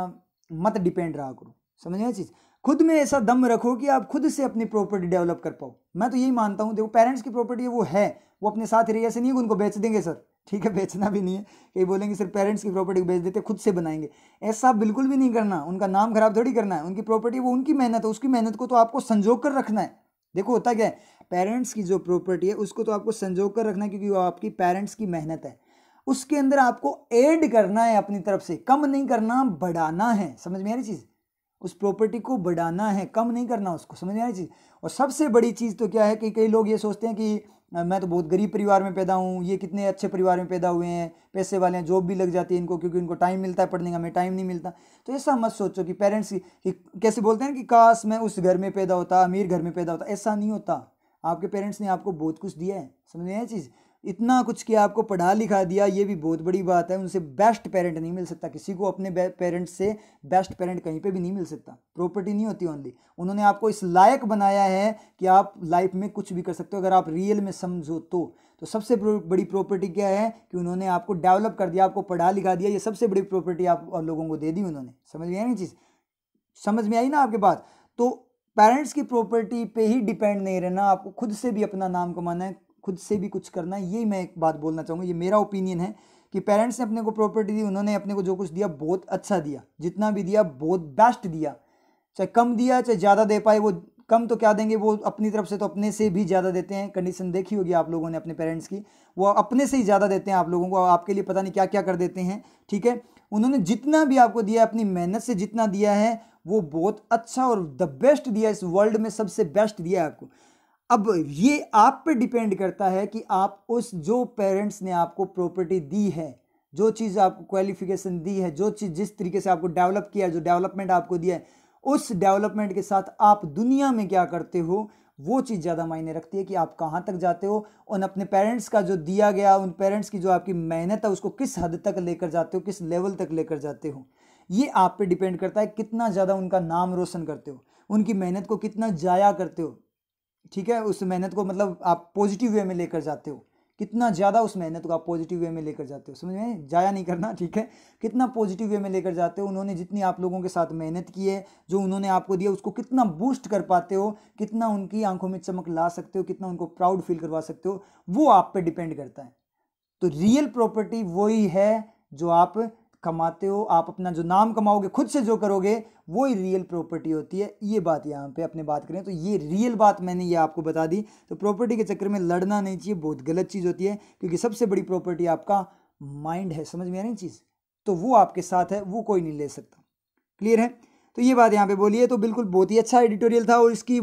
मत डिपेंड रहा करो समझ में चीज़ खुद में ऐसा दम रखो कि आप खुद से अपनी प्रॉपर्टी डेवलप कर पाओ मैं तो यही मानता हूँ देखो पेरेंट्स की प्रॉपर्टी वो है वो अपने साथ रही ऐसे नहीं उनको बेच देंगे सर ठीक है बेचना भी नहीं है कहीं बोलेंगे सर पेरेंट्स की प्रॉपर्टी बेच देते खुद से बनाएंगे ऐसा बिल्कुल भी नहीं करना उनका नाम खराब थोड़ी करना है उनकी प्रॉपर्टी वो उनकी मेहनत है उसकी मेहनत को तो आपको संजो कर रखना है देखो होता क्या है पेरेंट्स की जो प्रॉपर्टी है उसको तो आपको संजो कर रखना है क्योंकि वो आपकी पेरेंट्स की मेहनत है उसके अंदर आपको ऐड करना है अपनी तरफ से कम नहीं करना बढ़ाना है समझ में आ रही चीज़ उस प्रॉपर्टी को बढ़ाना है कम नहीं करना उसको समझ में आई चीज़ और सबसे बड़ी चीज़ तो क्या है कि कई लोग ये सोचते हैं कि मैं तो बहुत गरीब परिवार में पैदा हूँ ये कितने अच्छे परिवार में पैदा हुए हैं पैसे वाले हैं जॉब भी लग जाती है इनको क्योंकि उनको टाइम मिलता है पढ़ने का हमें टाइम नहीं मिलता तो ऐसा मत सोचो कि पेरेंट्स की कैसे बोलते हैं कि काश मैं उस घर में पैदा होता अमीर घर में पैदा होता ऐसा नहीं होता आपके पेरेंट्स ने आपको बहुत कुछ दिया है समझ में आई चीज़ इतना कुछ किया आपको पढ़ा लिखा दिया ये भी बहुत बड़ी बात है उनसे बेस्ट पेरेंट नहीं मिल सकता किसी को अपने पेरेंट्स से बेस्ट पेरेंट कहीं पे भी नहीं मिल सकता प्रॉपर्टी नहीं होती ओनली उन्होंने आपको इस लायक बनाया है कि आप लाइफ में कुछ भी कर सकते हो अगर आप रियल में समझो तो तो सबसे बड़ी प्रॉपर्टी क्या है कि उन्होंने आपको डेवलप कर दिया आपको पढ़ा लिखा दिया ये सबसे बड़ी प्रॉपर्टी आप लोगों को दे दी उन्होंने समझ में आई ना चीज़ समझ में आई ना आपके बात तो पेरेंट्स की प्रॉपर्टी पे ही डिपेंड नहीं रहना आपको खुद से भी अपना नाम कमाना है खुद से भी कुछ करना है यही मैं एक बात बोलना चाहूँगा ये मेरा ओपिनियन है कि पेरेंट्स ने अपने को प्रॉपर्टी दी उन्होंने अपने को जो कुछ दिया बहुत अच्छा दिया जितना भी दिया बहुत बेस्ट दिया चाहे कम दिया चाहे ज़्यादा दे पाए वो कम तो क्या देंगे वो अपनी तरफ से तो अपने से भी ज़्यादा देते हैं कंडीशन देखी होगी आप लोगों ने अपने पेरेंट्स की वो अपने से ही ज़्यादा देते हैं आप लोगों को आपके लिए पता नहीं क्या क्या कर देते हैं ठीक है उन्होंने जितना भी आपको दिया अपनी मेहनत से जितना दिया है वो बहुत अच्छा और द बेस्ट दिया इस वर्ल्ड में सबसे बेस्ट दिया है आपको अब ये आप पे डिपेंड करता है कि आप उस जो पेरेंट्स ने आपको प्रॉपर्टी दी है जो चीज़ आपको क्वालिफिकेशन दी है जो चीज़ जिस तरीके से आपको डेवलप किया है जो डेवलपमेंट आपको दिया है उस डेवलपमेंट के साथ आप दुनिया में क्या करते हो वो चीज़ ज़्यादा मायने रखती है कि आप कहाँ तक जाते हो उन अपने पेरेंट्स का जो दिया गया उन पेरेंट्स की जो आपकी मेहनत है उसको किस हद तक लेकर जाते हो किस लेवल तक लेकर जाते हो ये आप पे डिपेंड करता है कितना ज़्यादा उनका नाम रोशन करते हो उनकी मेहनत को कितना जाया करते हो ठीक है उस मेहनत को मतलब आप पॉजिटिव वे में लेकर जाते हो कितना ज़्यादा उस मेहनत को आप पॉजिटिव वे में लेकर जाते हो समझ में जाया नहीं करना ठीक है कितना पॉजिटिव वे में लेकर जाते हो उन्होंने जितनी आप लोगों के साथ मेहनत की है जो उन्होंने आपको दिया उसको कितना बूस्ट कर पाते हो कितना उनकी आंखों में चमक ला सकते हो कितना उनको प्राउड फील करवा सकते हो वो आप पर डिपेंड करता है तो रियल प्रॉपर्टी वही है जो आप कमाते हो आप अपना जो नाम कमाओगे खुद से जो करोगे वो ही रियल प्रॉपर्टी होती है ये बात यहाँ पे अपने बात करें तो ये रियल बात मैंने ये आपको बता दी तो प्रॉपर्टी के चक्कर में लड़ना नहीं चाहिए बहुत गलत चीज़ होती है क्योंकि सबसे बड़ी प्रॉपर्टी आपका माइंड है समझ में आ रही चीज़ तो वो आपके साथ है वो कोई नहीं ले सकता क्लियर है तो ये बात यहाँ पर बोलिए तो बिल्कुल बहुत ही अच्छा एडिटोरियल था और इसकी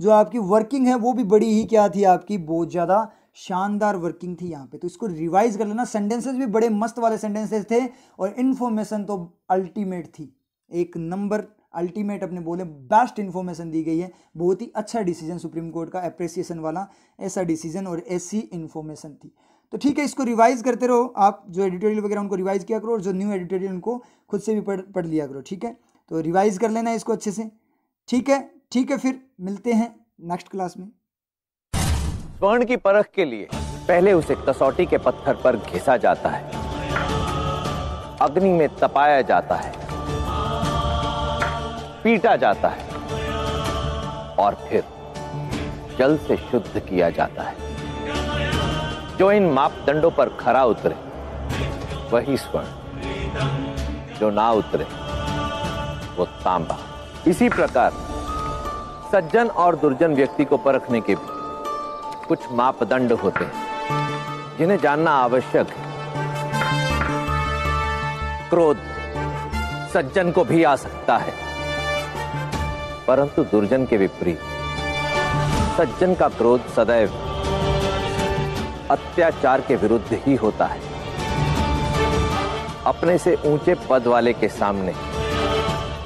जो आपकी वर्किंग है वो भी बड़ी ही क्या थी आपकी बहुत ज़्यादा शानदार वर्किंग थी यहाँ पे तो इसको रिवाइज कर लेना सेंटेंसेस भी बड़े मस्त वाले सेंटेंसेस थे और इन्फॉर्मेशन तो अल्टीमेट थी एक नंबर अल्टीमेट अपने बोले बेस्ट इन्फॉर्मेशन दी गई है बहुत ही अच्छा डिसीजन सुप्रीम कोर्ट का अप्रिसिएशन वाला ऐसा डिसीजन और ऐसी इन्फॉर्मेशन थी तो ठीक है इसको रिवाइज करते रहो आप जो एडिटोरियल वगैरह उनको रिवाइज किया करो और जो न्यू एडिटोरियल उनको खुद से भी पढ़ पढ़ लिया करो ठीक है तो रिवाइज कर लेना इसको अच्छे से ठीक है ठीक है फिर मिलते हैं नेक्स्ट क्लास में स्वर्ण की परख के लिए पहले उसे कसौटी के पत्थर पर घिसा जाता है अग्नि में तपाया जाता है पीटा जाता है और फिर जल से शुद्ध किया जाता है जो इन मापदंडों पर खरा उतरे वही स्वर्ण जो ना उतरे वो तांबा इसी प्रकार सज्जन और दुर्जन व्यक्ति को परखने के भी कुछ मापदंड होते हैं जिन्हें जानना आवश्यक है क्रोध सज्जन को भी आ सकता है परंतु दुर्जन के विपरीत सज्जन का क्रोध सदैव अत्याचार के विरुद्ध ही होता है अपने से ऊंचे पद वाले के सामने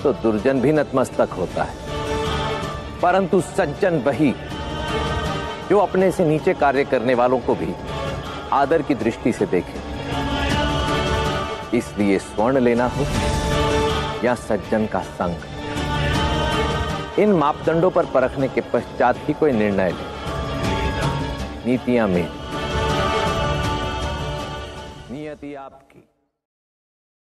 तो दुर्जन भी नतमस्तक होता है परंतु सज्जन वही जो अपने से नीचे कार्य करने वालों को भी आदर की दृष्टि से देखे इसलिए स्वर्ण लेना हो या सज्जन का संग इन मापदंडों पर परखने के पश्चात ही कोई निर्णय ले नीतियां में